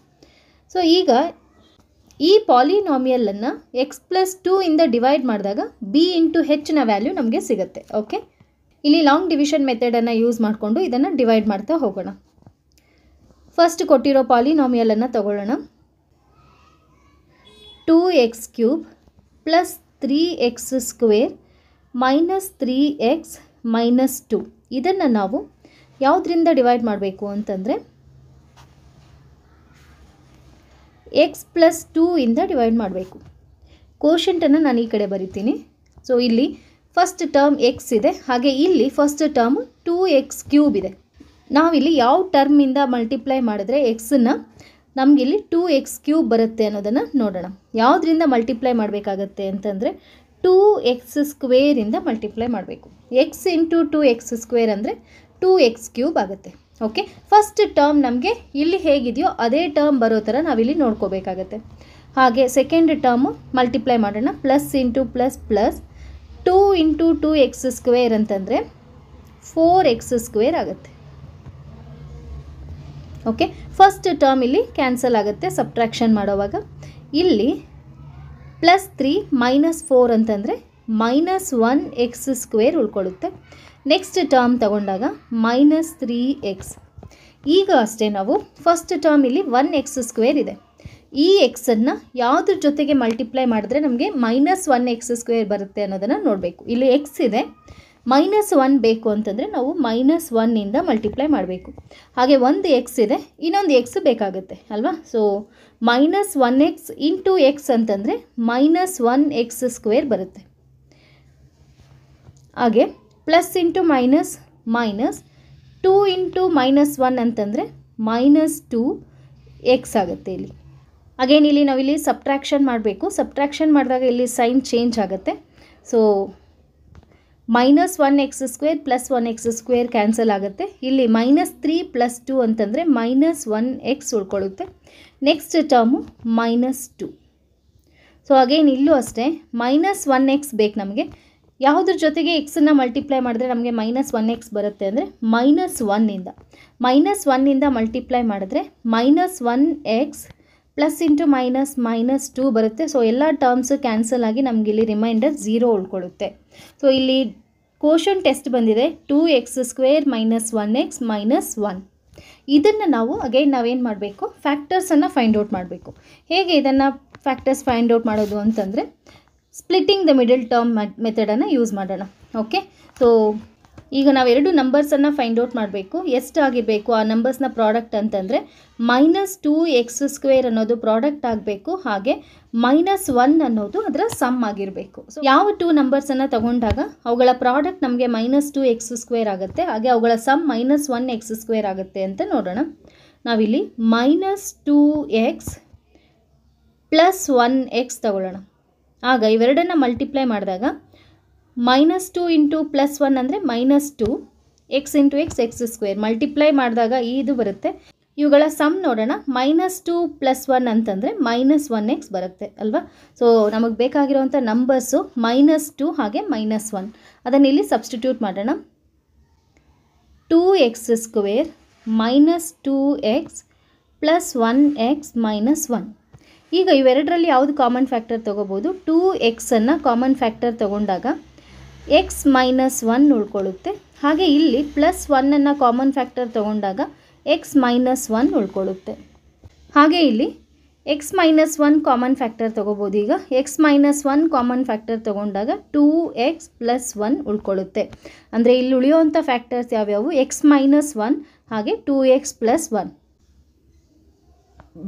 ಸೊ ಈಗ ಈ ಪಾಲಿನಾಮಿಯಲನ್ನು ಎಕ್ಸ್ ಪ್ಲಸ್ ಟೂ ಇಂದ ಡಿವೈಡ್ ಮಾಡಿದಾಗ ಬಿ ಇಂಟು ಹೆಚ್ಚಿನ ವ್ಯಾಲ್ಯೂ ನಮಗೆ ಸಿಗುತ್ತೆ ಓಕೆ ಇಲ್ಲಿ ಲಾಂಗ್ ಡಿವಿಷನ್ ಮೆಥಡನ್ನು ಯೂಸ್ ಮಾಡಿಕೊಂಡು ಇದನ್ನು ಡಿವೈಡ್ ಮಾಡ್ತಾ ಹೋಗೋಣ ಫಸ್ಟ್ ಕೊಟ್ಟಿರೋ ಪಾಲಿನಾಮಿಯಲನ್ನು ತಗೊಳ್ಳೋಣ two x cube plus three x square minus three x minus two ಇದನ್ನು ನಾವು ಯಾವುದರಿಂದ ಡಿವೈಡ್ ಮಾಡಬೇಕು ಅಂತಂದರೆ ಎಕ್ಸ್ ಪ್ಲಸ್ ಟೂ ಇಂದ ಡಿವೈಡ್ ಮಾಡಬೇಕು ಕೋಶಂಟನ್ನು ನಾನು ಈ ಕಡೆ ಬರಿತೀನಿ ಸೊ ಇಲ್ಲಿ ಫಸ್ಟ್ ಟರ್ಮ್ ಎಕ್ಸ್ ಇದೆ ಹಾಗೆ ಇಲ್ಲಿ first term two x cube ಇದೆ ನಾವಿಲ್ಲಿ ಯಾವ ಟರ್ಮಿಂದ ಮಲ್ಟಿಪ್ಲೈ ಮಾಡಿದ್ರೆ ಎಕ್ಸನ್ನು ನಮಗಿಲ್ಲಿ ಟೂ ಎಕ್ಸ್ ಕ್ಯೂಬ್ ಬರುತ್ತೆ ಅನ್ನೋದನ್ನು ನೋಡೋಣ ಯಾವುದರಿಂದ ಮಲ್ಟಿಪ್ಲೈ ಮಾಡಬೇಕಾಗತ್ತೆ ಅಂತಂದರೆ ಟೂ ಎಕ್ಸ್ ಸ್ಕ್ವೇರಿಂದ ಮಲ್ಟಿಪ್ಲೈ ಮಾಡಬೇಕು x into two x square ಅಂದರೆ ಟೂ ಎಕ್ಸ್ ಕ್ಯೂಬ್ ಆಗುತ್ತೆ ಓಕೆ ಫಸ್ಟ್ ಟರ್ಮ್ ನಮಗೆ ಇಲ್ಲಿ ಹೇಗಿದೆಯೋ ಅದೇ ಟರ್ಮ್ ಬರೋ ಥರ ನಾವಿಲ್ಲಿ ನೋಡ್ಕೋಬೇಕಾಗತ್ತೆ ಹಾಗೆ ಸೆಕೆಂಡ್ ಟರ್ಮು ಮಲ್ಟಿಪ್ಲೈ ಮಾಡೋಣ plus into plus plus two into two x square ಅಂತಂದರೆ ಫೋರ್ ಎಕ್ಸ್ ಸ್ಕ್ವೇರ್ ಆಗುತ್ತೆ ಓಕೆ ಫಸ್ಟ್ ಟರ್ಮ್ ಇಲ್ಲಿ ಕ್ಯಾನ್ಸಲ್ ಆಗುತ್ತೆ ಸಬ್ಟ್ರಾಕ್ಷನ್ ಮಾಡೋವಾಗ ಇಲ್ಲಿ ಪ್ಲಸ್ ತ್ರೀ ಮೈನಸ್ ಫೋರ್ ಅಂತಂದರೆ ಮೈನಸ್ ಒನ್ ಎಕ್ಸ್ ಸ್ಕ್ವೇರ್ ಉಳ್ಕೊಳ್ಳುತ್ತೆ ನೆಕ್ಸ್ಟ್ ಟರ್ಮ್ ತಗೊಂಡಾಗ ಮೈನಸ್ ತ್ರೀ ಎಕ್ಸ್ ಈಗ ಅಷ್ಟೇ ನಾವು ಫಸ್ಟ್ ಟರ್ಮ್ ಇಲ್ಲಿ ಒನ್ ಎಕ್ಸ್ ಸ್ಕ್ವೇರ್ ಇದೆ ಈ ಎಕ್ಸನ್ನು ಯಾವುದ್ರ ಜೊತೆಗೆ ಮಲ್ಟಿಪ್ಲೈ ಮಾಡಿದ್ರೆ ನಮಗೆ ಮೈನಸ್ ಒನ್ ಎಕ್ಸ್ ಸ್ಕ್ವೇರ್ ಬರುತ್ತೆ ಅನ್ನೋದನ್ನು ನೋಡಬೇಕು ಇಲ್ಲಿ ಎಕ್ಸ್ ಇದೆ ಮೈನಸ್ ಒನ್ ಬೇಕು ಅಂತಂದರೆ ನಾವು ಮೈನಸ್ ಒನ್ನಿಂದ ಮಲ್ಟಿಪ್ಲೈ ಮಾಡಬೇಕು ಹಾಗೆ ಒಂದು ಎಕ್ಸ್ ಇದೆ ಇನ್ನೊಂದು ಎಕ್ಸ್ ಬೇಕಾಗುತ್ತೆ ಅಲ್ವಾ so minus one x into x ಅಂತಂದರೆ ಮೈನಸ್ ಒನ್ ಎಕ್ಸ್ ಸ್ಕ್ವೇರ್ ಬರುತ್ತೆ ಹಾಗೆ plus into minus minus two into minus one ಅಂತಂದರೆ ಮೈನಸ್ ಟೂ ಎಕ್ಸ್ ಆಗುತ್ತೆ ಇಲ್ಲಿ ಅಗೇನ್ ಇಲ್ಲಿ ನಾವಿಲ್ಲಿ ಸಬ್ಟ್ರ್ಯಾಕ್ಷನ್ ಮಾಡಬೇಕು ಸಬ್ಟ್ರ್ಯಾಕ್ಷನ್ ಮಾಡಿದಾಗ ಇಲ್ಲಿ ಸೈನ್ ಚೇಂಜ್ ಆಗುತ್ತೆ so minus one x square plus one x square cancel ಆಗುತ್ತೆ ಇಲ್ಲಿ ಮೈನಸ್ ತ್ರೀ ಪ್ಲಸ್ ಟೂ ಅಂತಂದರೆ ಮೈನಸ್ ಒನ್ ಎಕ್ಸ್ ಉಳ್ಕೊಳ್ಳುತ್ತೆ next term minus two so again ಇಲ್ಲೂ ಅಷ್ಟೇ ಮೈನಸ್ ಒನ್ ಎಕ್ಸ್ ಬೇಕು ನಮಗೆ ಯಾವುದ್ರ ಜೊತೆಗೆ ಎಕ್ಸನ್ನು ಮಲ್ಟಿಪ್ಲೈ ಮಾಡಿದ್ರೆ ನಮಗೆ ಮೈನಸ್ ಒನ್ ಎಕ್ಸ್ ಬರುತ್ತೆ ಅಂದರೆ ಮೈನಸ್ ಒನ್ನಿಂದ ಮೈನಸ್ ಒನ್ನಿಂದ ಮಲ್ಟಿಪ್ಲೈ ಮಾಡಿದ್ರೆ minus one x plus into minus minus two ಬರುತ್ತೆ ಸೊ ಎಲ್ಲ ಟರ್ಮ್ಸು ಕ್ಯಾನ್ಸಲ್ ಆಗಿ ನಮಗೆ ಇಲ್ಲಿ ರಿಮೈಂಡರ್ ಝೀರೋ ಉಳ್ಕೊಳುತ್ತೆ ಸೊ ಇಲ್ಲಿ ಕೋಶನ್ ಟೆಸ್ಟ್ ಬಂದಿದೆ two x square minus one x minus one ಇದನ್ನು ನಾವು ಅಗೈನ್ ನಾವೇನು ಮಾಡಬೇಕು ಫ್ಯಾಕ್ಟರ್ಸನ್ನು ಫೈಂಡ್ ಔಟ್ ಮಾಡಬೇಕು ಹೇಗೆ ಇದನ್ನು ಫ್ಯಾಕ್ಟರ್ಸ್ ಫೈಂಡ್ ಔಟ್ ಮಾಡೋದು ಅಂತಂದರೆ ಸ್ಪ್ಲಿಟ್ಟಿಂಗ್ ದ ಮಿಡಲ್ ಟರ್ಮ್ ಮೆಥಡನ್ನು ಯೂಸ್ ಮಾಡೋಣ ಓಕೆ ಸೊ ಈಗ ನಾವು ಎರಡು ನಂಬರ್ಸನ್ನು ಫೈಂಡ್ ಔಟ್ ಮಾಡಬೇಕು ಎಷ್ಟಾಗಿರಬೇಕು ಆ ನಂಬರ್ಸ್ನ ಪ್ರಾಡಕ್ಟ್ ಅಂತಂದರೆ ಮೈನಸ್ ಟೂ ಎಕ್ಸ್ ಸ್ಕ್ವೇರ್ ಅನ್ನೋದು ಪ್ರಾಡಕ್ಟ್ ಆಗಬೇಕು ಹಾಗೆ ಮೈನಸ್ ಒನ್ ಅನ್ನೋದು ಅದರ ಸಮ್ ಆಗಿರಬೇಕು ಸೊ ಯಾವ ಟೂ ನಂಬರ್ಸನ್ನು ತಗೊಂಡಾಗ ಅವುಗಳ ಪ್ರಾಡಕ್ಟ್ ನಮಗೆ ಮೈನಸ್ ಟು ಎಕ್ಸ್ ಸ್ಕ್ವೇರ್ ಆಗುತ್ತೆ ಹಾಗೆ ಅವುಗಳ sum minus one x square ಆಗುತ್ತೆ ಅಂತ ನೋಡೋಣ ನಾವಿಲ್ಲಿ minus two x plus one x ತಗೊಳ್ಳೋಣ ಆಗ ಇವೆರಡನ್ನು ಮಲ್ಟಿಪ್ಲೈ ಮಾಡಿದಾಗ minus two into plus one ಅಂದರೆ minus two x into x x square multiply ಮಾಡಿದಾಗ ಈ ಇದು ಬರುತ್ತೆ ಇವುಗಳ ಸಮ್ ನೋಡೋಣ ಮೈನಸ್ ಟು ಪ್ಲಸ್ ಒನ್ ಅಂತಂದರೆ ಮೈನಸ್ ಒನ್ ಎಕ್ಸ್ ಬರುತ್ತೆ ಅಲ್ವಾ ಸೊ ನಮಗೆ ಬೇಕಾಗಿರುವಂಥ ನಂಬರ್ಸು ಮೈನಸ್ ಟು ಹಾಗೆ ಮೈನಸ್ ಒನ್ ಅದನ್ನು ಇಲ್ಲಿ ಸಬ್ಸ್ಟಿಟ್ಯೂಟ್ ಮಾಡೋಣ two x square minus two x plus one x minus one ಈಗ ಇವೆರಡರಲ್ಲಿ ಯಾವುದು ಕಾಮನ್ ಫ್ಯಾಕ್ಟರ್ ತೊಗೋಬೋದು ಟೂ ಎಕ್ಸನ್ನು ಕಾಮನ್ ಫ್ಯಾಕ್ಟರ್ ತೊಗೊಂಡಾಗ ಎಕ್ಸ್ ಮೈನಸ್ ಒನ್ ಉಳ್ಕೊಳ್ಳುತ್ತೆ ಹಾಗೆ ಇಲ್ಲಿ ಪ್ಲಸ್ ಒನ್ನನ್ನು ಕಾಮನ್ ಫ್ಯಾಕ್ಟರ್ ತೊಗೊಂಡಾಗ ಎಕ್ಸ್ ಮೈನಸ್ ಒನ್ ಉಳ್ಕೊಳ್ಳುತ್ತೆ ಹಾಗೆ ಇಲ್ಲಿ x minus one common factor ತೊಗೋಬೋದು ಈಗ x minus one common factor ತೊಗೊಂಡಾಗ ಟೂ ಎಕ್ಸ್ ಪ್ಲಸ್ ಒನ್ ಉಳ್ಕೊಳ್ಳುತ್ತೆ ಅಂದರೆ ಇಲ್ಲಿ ಉಳಿಯೋವಂಥ ಫ್ಯಾಕ್ಟರ್ಸ್ ಯಾವ್ಯಾವು ಎಕ್ಸ್ ಮೈನಸ್ ಒನ್ ಹಾಗೆ two x plus one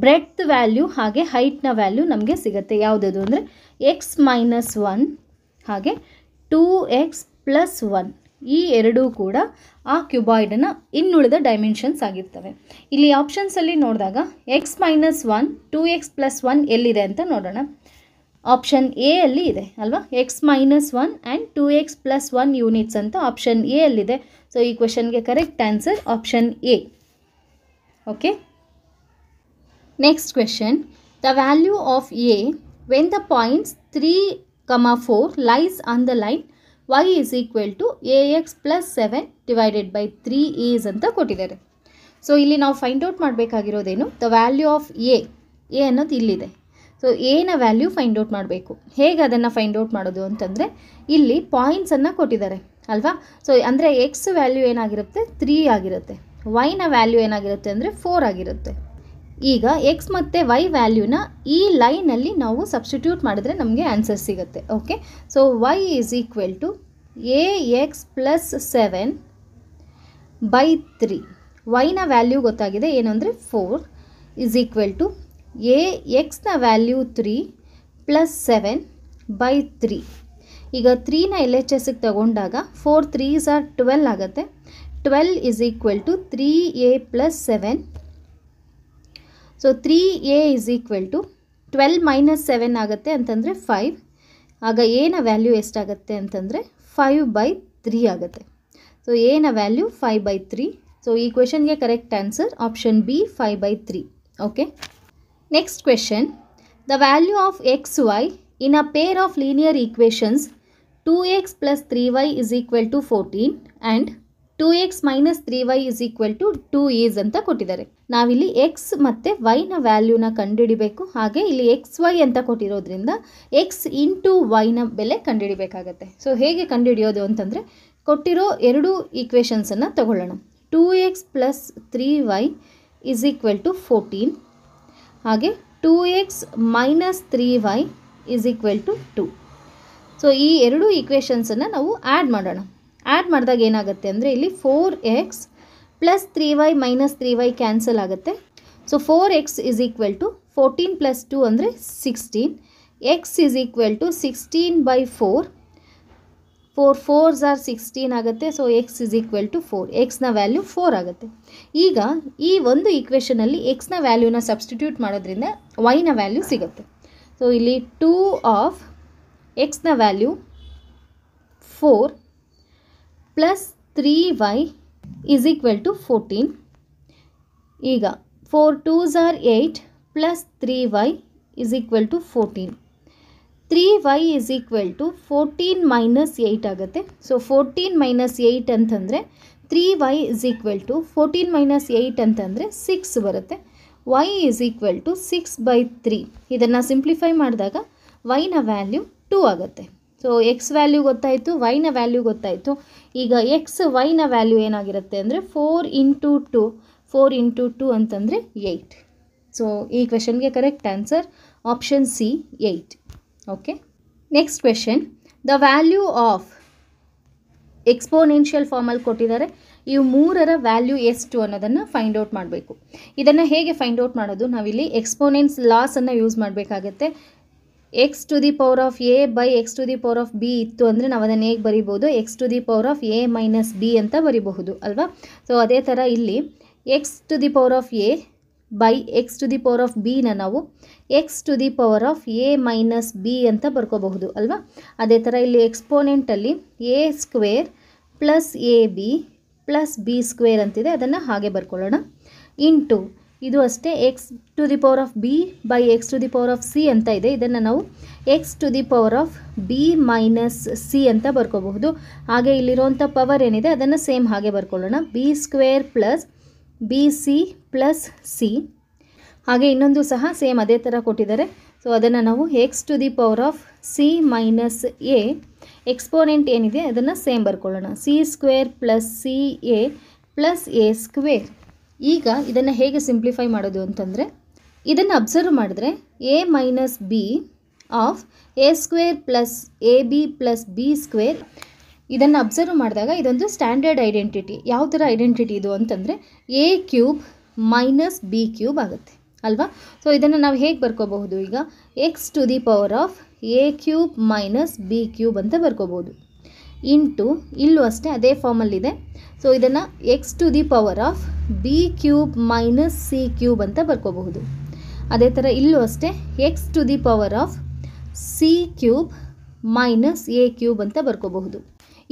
breadth value ಹಾಗೆ ಹೈಟ್ನ ವ್ಯಾಲ್ಯೂ ನಮಗೆ ಸಿಗುತ್ತೆ ಯಾವುದದು ಅಂದರೆ ಎಕ್ಸ್ ಮೈನಸ್ ಒನ್ ಹಾಗೆ ಟೂ ಎಕ್ಸ್ ಪ್ಲಸ್ ಒನ್ ಈ ಎರಡೂ ಕೂಡ ಆ ಕ್ಯೂಬಾಯ್ಡನ್ನು ಇನ್ನುಳಿದ ಡೈಮೆನ್ಷನ್ಸ್ ಆಗಿರ್ತವೆ ಇಲ್ಲಿ ಆಪ್ಷನ್ಸಲ್ಲಿ ನೋಡಿದಾಗ x minus one two x plus one ಎಲ್ಲಿದೆ ಅಂತ ನೋಡೋಣ ಆಪ್ಷನ್ ಎ ಅಲ್ಲಿ ಇದೆ ಅಲ್ವಾ x minus one and two x plus one units ಅಂತ ಆಪ್ಷನ್ ಎ ಅಲ್ಲಿದೆ ಸೊ ಈ ಕ್ವೆಶನ್ಗೆ correct answer option A okay next question. The value of a when the points 3, 4 lies on the line y is equal to a x plus seven divided by three ಅಂತ ಕೊಟ್ಟಿದ್ದಾರೆ so ಇಲ್ಲಿ ನಾವು find out ಮಾಡಬೇಕಾಗಿರೋದೇನು the value of a a ಅನ್ನೋದು ಇಲ್ಲಿದೆ so ಎನ value find out ಮಾಡಬೇಕು ಹೇಗೆ ಅದನ್ನು ಫೈಂಡ್ ಔಟ್ ಮಾಡೋದು ಅಂತಂದರೆ ಇಲ್ಲಿ ಪಾಯಿಂಟ್ಸನ್ನು ಕೊಟ್ಟಿದ್ದಾರೆ ಅಲ್ವಾ ಸೊ ಅಂದರೆ ಎಕ್ಸ್ ವ್ಯಾಲ್ಯೂ ಏನಾಗಿರುತ್ತೆ ತ್ರೀ ಆಗಿರುತ್ತೆ ವೈನ ವ್ಯಾಲ್ಯೂ ಏನಾಗಿರುತ್ತೆ ಅಂದರೆ ಫೋರ್ ಆಗಿರುತ್ತೆ ಈಗ ಎಕ್ಸ್ ಮತ್ತು ವೈ ವ್ಯಾಲ್ಯೂನ ಈ ಲೈನಲ್ಲಿ ನಾವು ಸಬ್ಸ್ಟಿಟ್ಯೂಟ್ ಮಾಡಿದ್ರೆ ನಮಗೆ ಆನ್ಸರ್ ಸಿಗುತ್ತೆ okay so y is equal to a x plus seven by three ವೈನ ವ್ಯಾಲ್ಯೂ ಗೊತ್ತಾಗಿದೆ ಏನು ಅಂದರೆ four is equal to a ಎಕ್ಸ್ನ value three plus seven by three ಈಗ ತ್ರೀನ ಎಲ್ ಎಚ್ ಎಸ್ಗೆ ತಗೊಂಡಾಗ ಫೋರ್ ತ್ರೀಸ್ ಆರ್ ಟ್ವೆಲ್ ಆಗುತ್ತೆ twelve is equal to three a plus seven so three a is equal to twelve minus seven ಆಗುತ್ತೆ ಅಂತಂದರೆ five ಆಗ ಏನ ವ್ಯಾಲ್ಯೂ ಎಷ್ಟಾಗುತ್ತೆ ಅಂತಂದರೆ ಫೈವ್ ಬೈ ತ್ರೀ ಆಗುತ್ತೆ ಸೊ ಎನ value five by three so ಈ ಕ್ವೆಶನ್ಗೆ correct answer option B five by three okay next question the value of x y in a pair of linear equations two x plus three y is equal to fourteen and two x minus three y is equal to two is ಅಂತ ಕೊಟ್ಟಿದ್ದಾರೆ ನಾವಿಲ್ಲಿ X ಮತ್ತು ವೈನ ವ್ಯಾಲ್ಯೂನ ಕಂಡುಹಿಡಿಬೇಕು ಹಾಗೆ ಇಲ್ಲಿ X Y ಅಂತ ಕೊಟ್ಟಿರೋದ್ರಿಂದ X into ವೈನ ಬೆಲೆ ಕಂಡುಹಿಡಿಬೇಕಾಗತ್ತೆ so ಹೇಗೆ ಕಂಡುಹಿಡಿಯೋದು ಅಂತಂದರೆ ಕೊಟ್ಟಿರೋ ಎರಡು ಈಕ್ವೇಷನ್ಸನ್ನು ತಗೊಳ್ಳೋಣ two x plus three y is equal to fourteen ಹಾಗೆ two x minus three y is equal to two so ಈ ಎರಡು ಈಕ್ವೇಷನ್ಸನ್ನು ನಾವು ಆ್ಯಡ್ ಮಾಡೋಣ ಆ್ಯಡ್ ಮಾಡಿದಾಗ ಏನಾಗುತ್ತೆ ಅಂದರೆ ಇಲ್ಲಿ four x plus three y minus three y cancel ಆಗುತ್ತೆ so four x is equal to fourteen plus two ಅಂದರೆ sixteen x is equal to sixteen by four four fours are sixteen ಆಗುತ್ತೆ so x is equal to four ಎಕ್ಸ್ನ value four ಆಗುತ್ತೆ ಈಗ ಈ ಒಂದು ಈಕ್ವೇಷನಲ್ಲಿ ಎಕ್ಸ್ನ ವ್ಯಾಲ್ಯೂನ ಸಬ್ಸ್ಟಿಟ್ಯೂಟ್ ಮಾಡೋದ್ರಿಂದ ವೈನ ವ್ಯಾಲ್ಯೂ ಸಿಗುತ್ತೆ ಸೊ ಇಲ್ಲಿ ಟೂ ಆಫ್ ಎಕ್ಸ್ನ value four plus three y is equal to fourteen ಈಗ four twos are eight plus three y is equal to fourteen three y is equal to fourteen minus eight ಆಗುತ್ತೆ so fourteen minus eight ಅಂತಂದರೆ three y is equal to fourteen minus eight ಅಂತಂದರೆ six ಬರುತ್ತೆ y is equal to six by three ಇದನ್ನು simplify ಮಾಡಿದಾಗ ವೈನ value two ಆಗುತ್ತೆ so x value ಗೊತ್ತಾಯಿತು ವೈನ ವ್ಯಾಲ್ಯೂ ಗೊತ್ತಾಯಿತು ಈಗ ಎಕ್ಸ್ ವೈನ ವ್ಯಾಲ್ಯೂ ಏನಾಗಿರುತ್ತೆ ಅಂದರೆ four into two four into two ಅಂತಂದರೆ ಏಯ್ಟ್ ಸೊ ಈ ಕ್ವೆಶನ್ಗೆ correct answer option C eight okay next question the value of exponential ಫಾರ್ಮಲ್ಲಿ ಕೊಟ್ಟಿದ್ದಾರೆ ಇವು ಮೂರರ ವ್ಯಾಲ್ಯೂ ಎಷ್ಟು ಅನ್ನೋದನ್ನು ಫೈಂಡ್ ಔಟ್ ಮಾಡಬೇಕು ಇದನ್ನು ಹೇಗೆ ಫೈಂಡ್ ಔಟ್ ಮಾಡೋದು ನಾವಿಲ್ಲಿ ಎಕ್ಸ್ಪೋನೆನ್ಸ್ ಲಾಸನ್ನು ಯೂಸ್ ಮಾಡಬೇಕಾಗತ್ತೆ x to the power of a by x to the power of b ಇತ್ತು ಅಂದರೆ ನಾವು ಅದನ್ನು ಹೇಗೆ ಬರಿಬೋದು x to the power of a minus b ಅಂತ ಬರಿಬಹುದು ಅಲ್ವಾ ಸೊ ಅದೇ ಥರ ಇಲ್ಲಿ x to the power of a by x to the power of ಬಿನ ನಾವು x to the power of a minus b ಅಂತ ಬರ್ಕೋಬಹುದು ಅಲ್ವಾ ಅದೇ ಥರ ಇಲ್ಲಿ ಎಕ್ಸ್ಪೋನೆಂಟಲ್ಲಿ a square plus a b plus b square ಅಂತಿದೆ ಅದನ್ನು ಹಾಗೆ ಬರ್ಕೊಳ್ಳೋಣ ಇಂಟು ಇದು ಅಷ್ಟೇ x to the power of b by x to the power of c ಅಂತ ಇದೆ ಇದನ್ನು ನಾವು x to the power of b minus c ಅಂತ ಬರ್ಕೋಬಹುದು ಹಾಗೆ ಇಲ್ಲಿರುವಂಥ ಪವರ್ ಏನಿದೆ ಅದನ್ನು ಸೇಮ್ ಹಾಗೆ ಬರ್ಕೊಳ್ಳೋಣ b square plus b c plus c ಹಾಗೆ ಇನ್ನೊಂದು ಸಹ ಸೇಮ್ ಅದೇ ಥರ ಕೊಟ್ಟಿದ್ದಾರೆ ಸೊ ಅದನ್ನು ನಾವು x to the power of c minus a exponent ಏನಿದೆ ಅದನ್ನು ಸೇಮ್ ಬರ್ಕೊಳ್ಳೋಣ c square plus c a plus a square ಈಗ ಇದನ್ನು ಹೇಗೆ ಸಿಂಪ್ಲಿಫೈ ಮಾಡೋದು ಅಂತಂದರೆ ಇದನ್ನು ಅಬ್ಸರ್ವ್ ಮಾಡಿದ್ರೆ a minus b of a square plus a b plus b square ಇದನ್ನು ಅಬ್ಸರ್ವ್ ಮಾಡಿದಾಗ ಇದೊಂದು ಸ್ಟ್ಯಾಂಡರ್ಡ್ ಐಡೆಂಟಿಟಿ ಯಾವ ಥರ ಐಡೆಂಟಿಟಿ ಇದು ಅಂತಂದರೆ A cube minus b cube ಆಗುತ್ತೆ ಅಲ್ವಾ ಸೊ ಇದನ್ನು ನಾವು ಹೇಗೆ ಬರ್ಕೋಬಹುದು ಈಗ X to the power of a cube minus b cube ಅಂತ ಬರ್ಕೋಬೋದು ಇಂಟು ಇಲ್ಲೂ ಅಷ್ಟೇ ಅದೇ ಫಾರ್ಮಲ್ಲಿದೆ ಸೊ ಇದನ್ನು x to the power of b cube minus c cube ಅಂತ ಬರ್ಕೋಬಹುದು ಅದೇ ಥರ ಇಲ್ಲೂ ಅಷ್ಟೇ x to the power of c cube minus a cube ಅಂತ ಬರ್ಕೋಬಹುದು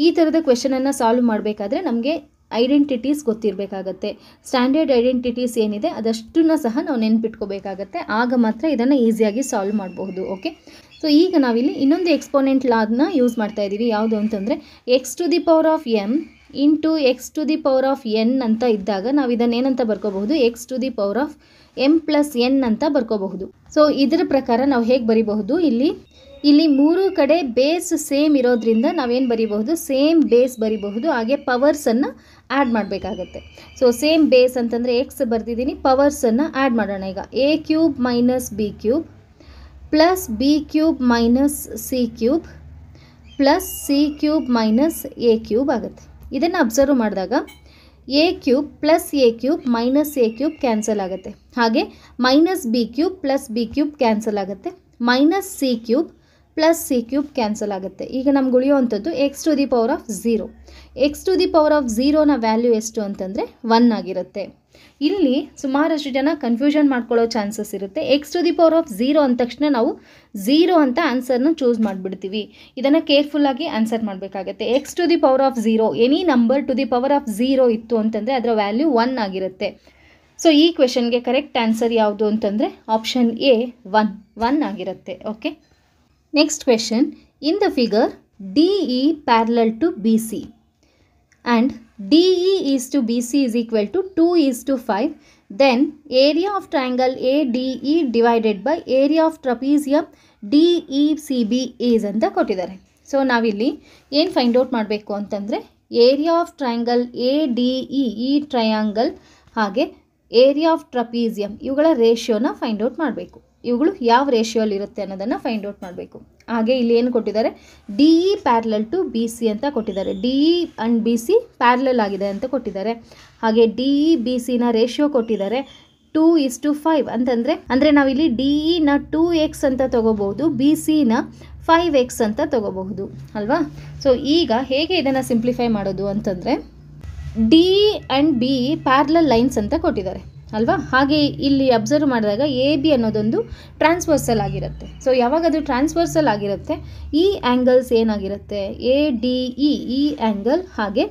ಈ ಥರದ ಕ್ವೆಶನನ್ನು ಸಾಲ್ವ್ ಮಾಡಬೇಕಾದ್ರೆ ನಮಗೆ ಐಡೆಂಟಿಟೀಸ್ ಗೊತ್ತಿರಬೇಕಾಗತ್ತೆ ಸ್ಟ್ಯಾಂಡರ್ಡ್ ಐಡೆಂಟಿಟೀಸ್ ಏನಿದೆ ಅದಷ್ಟನ್ನು ಸಹ ನಾವು ನೆನ್ಪಿಟ್ಕೋಬೇಕಾಗತ್ತೆ ಆಗ ಮಾತ್ರ ಇದನ್ನು ಈಸಿಯಾಗಿ ಸಾಲ್ವ್ ಮಾಡಬಹುದು ಓಕೆ ಸೊ ಈಗ ನಾವಿಲ್ಲಿ ಇನ್ನೊಂದು ಎಕ್ಸ್ಪೋನೆಂಟ್ ಲಾದನ್ನ ಯೂಸ್ ಮಾಡ್ತಾ ಇದ್ದೀವಿ ಯಾವುದು ಅಂತಂದರೆ x to the power of m into x to the power of n ಅಂತ ಇದ್ದಾಗ ನಾವು ಇದನ್ನು ಏನಂತ ಬರ್ಕೋಬಹುದು x to the power of m plus n ಅಂತ ಬರ್ಕೋಬಹುದು ಸೊ ಇದರ ಪ್ರಕಾರ ನಾವು ಹೇಗೆ ಬರಿಬಹುದು ಇಲ್ಲಿ ಇಲ್ಲಿ ಮೂರು ಕಡೆ ಬೇಸ್ ಸೇಮ್ ಇರೋದ್ರಿಂದ ನಾವೇನು ಬರಿಬಹುದು ಸೇಮ್ ಬೇಸ್ ಬರಿಬಹುದು ಹಾಗೆ ಪವರ್ಸನ್ನು ಆ್ಯಡ್ ಮಾಡಬೇಕಾಗತ್ತೆ ಸೊ ಸೇಮ್ ಬೇಸ್ ಅಂತಂದರೆ ಎಕ್ಸ್ ಬರೆದಿದ್ದೀನಿ ಪವರ್ಸನ್ನು ಆ್ಯಡ್ ಮಾಡೋಣ ಈಗ a cube minus b cube plus b cube minus c cube plus c cube minus a cube ಆಗುತ್ತೆ ಇದನ್ನು ಅಬ್ಸರ್ವ್ ಮಾಡಿದಾಗ a cube plus a cube minus a cube cancel ಆಗುತ್ತೆ ಹಾಗೆ minus b cube plus b cube cancel ಆಗುತ್ತೆ minus c cube plus c cube cancel ಆಗುತ್ತೆ ಈಗ ನಮ್ಗೆ ಉಳಿಯುವಂಥದ್ದು x to the power of zero x to the power of ಝೀರೋನ value ಎಷ್ಟು ಅಂತಂದರೆ ಒನ್ ಆಗಿರುತ್ತೆ ಇಲ್ಲಿ ಸುಮಾರಷ್ಟು ಜನ ಕನ್ಫ್ಯೂಷನ್ ಮಾಡ್ಕೊಳ್ಳೋ ಚಾನ್ಸಸ್ ಇರುತ್ತೆ x to the power of zero ಅಂದ ತಕ್ಷಣ ನಾವು ಝೀರೋ ಅಂತ ಆನ್ಸರ್ನ ಚೂಸ್ ಮಾಡಿಬಿಡ್ತೀವಿ ಇದನ್ನು ಕೇರ್ಫುಲ್ಲಾಗಿ ಆನ್ಸರ್ ಮಾಡಬೇಕಾಗತ್ತೆ x to the power of zero any number to the power of zero ಇತ್ತು ಅಂತಂದರೆ ಅದರ ವ್ಯಾಲ್ಯೂ ಒನ್ ಆಗಿರುತ್ತೆ ಸೊ ಈ ಕ್ವೆಶನ್ಗೆ ಕರೆಕ್ಟ್ ಆನ್ಸರ್ ಯಾವುದು ಅಂತಂದರೆ ಆಪ್ಷನ್ ಎ ಒನ್ ಒನ್ ಆಗಿರುತ್ತೆ okay next question in the figure D E parallel to B C and D E is to B C is equal to to is to five then area of to A D E divided by area of trapezium D E C B is ಅಂತ ಕೊಟ್ಟಿದ್ದಾರೆ so ನಾವಿಲ್ಲಿ ಏನು find out ಮಾಡಬೇಕು ಅಂತಂದರೆ area of triangle A D E e, ಈ triangle ಹಾಗೆ area of trapezium ಇವುಗಳ ರೇಷಿಯೋನ ಫೈಂಡ್ ಔಟ್ ಮಾಡಬೇಕು ಇವುಗಳು ಯಾವ ರೇಷಿಯೋಲಿರುತ್ತೆ ಅನ್ನೋದನ್ನು ಫೈಂಡ್ ಔಟ್ ಮಾಡಬೇಕು ಹಾಗೆ ಇಲ್ಲಿ ಏನು ಕೊಟ್ಟಿದ್ದಾರೆ D E parallel to B C ಅಂತ ಕೊಟ್ಟಿದ್ದಾರೆ D E and B C parallel ಆಗಿದೆ ಅಂತ ಕೊಟ್ಟಿದ್ದಾರೆ ಹಾಗೆ ಡಿ ಇ ಬಿ ಸಿನ ರೇಷಿಯೋ ಕೊಟ್ಟಿದ್ದಾರೆ ಟೂ ಇಸ್ ಟು ಫೈವ್ ಅಂತಂದರೆ ಅಂದರೆ ನಾವಿಲ್ಲಿ ಡಿ ಇನ ಟೂ ಎಕ್ಸ್ ಅಂತ ತೊಗೋಬಹುದು ಬಿ ಸಿನ ಫೈವ್ ಎಕ್ಸ್ ಅಂತ ತೊಗೋಬಹುದು ಅಲ್ವಾ ಸೊ ಈಗ ಹೇಗೆ ಇದನ್ನು ಸಿಂಪ್ಲಿಫೈ ಮಾಡೋದು ಅಂತಂದರೆ D and B parallel lines ಅಂತ ಕೊಟ್ಟಿದ್ದಾರೆ ಅಲ್ವಾ ಹಾಗೆ ಇಲ್ಲಿ ಅಬ್ಸರ್ವ್ ಮಾಡಿದಾಗ ಎ ಬಿ ಅನ್ನೋದೊಂದು ಟ್ರಾನ್ಸ್ವರ್ಸಲ್ ಆಗಿರುತ್ತೆ ಸೊ ಯಾವಾಗ ಅದು ಟ್ರಾನ್ಸ್ವರ್ಸಲ್ ಆಗಿರುತ್ತೆ ಈ ಆ್ಯಂಗಲ್ಸ್ ಏನಾಗಿರುತ್ತೆ ಎ ಡಿ ಇ e, ಈ ಆ್ಯಂಗಲ್ ಹಾಗೆ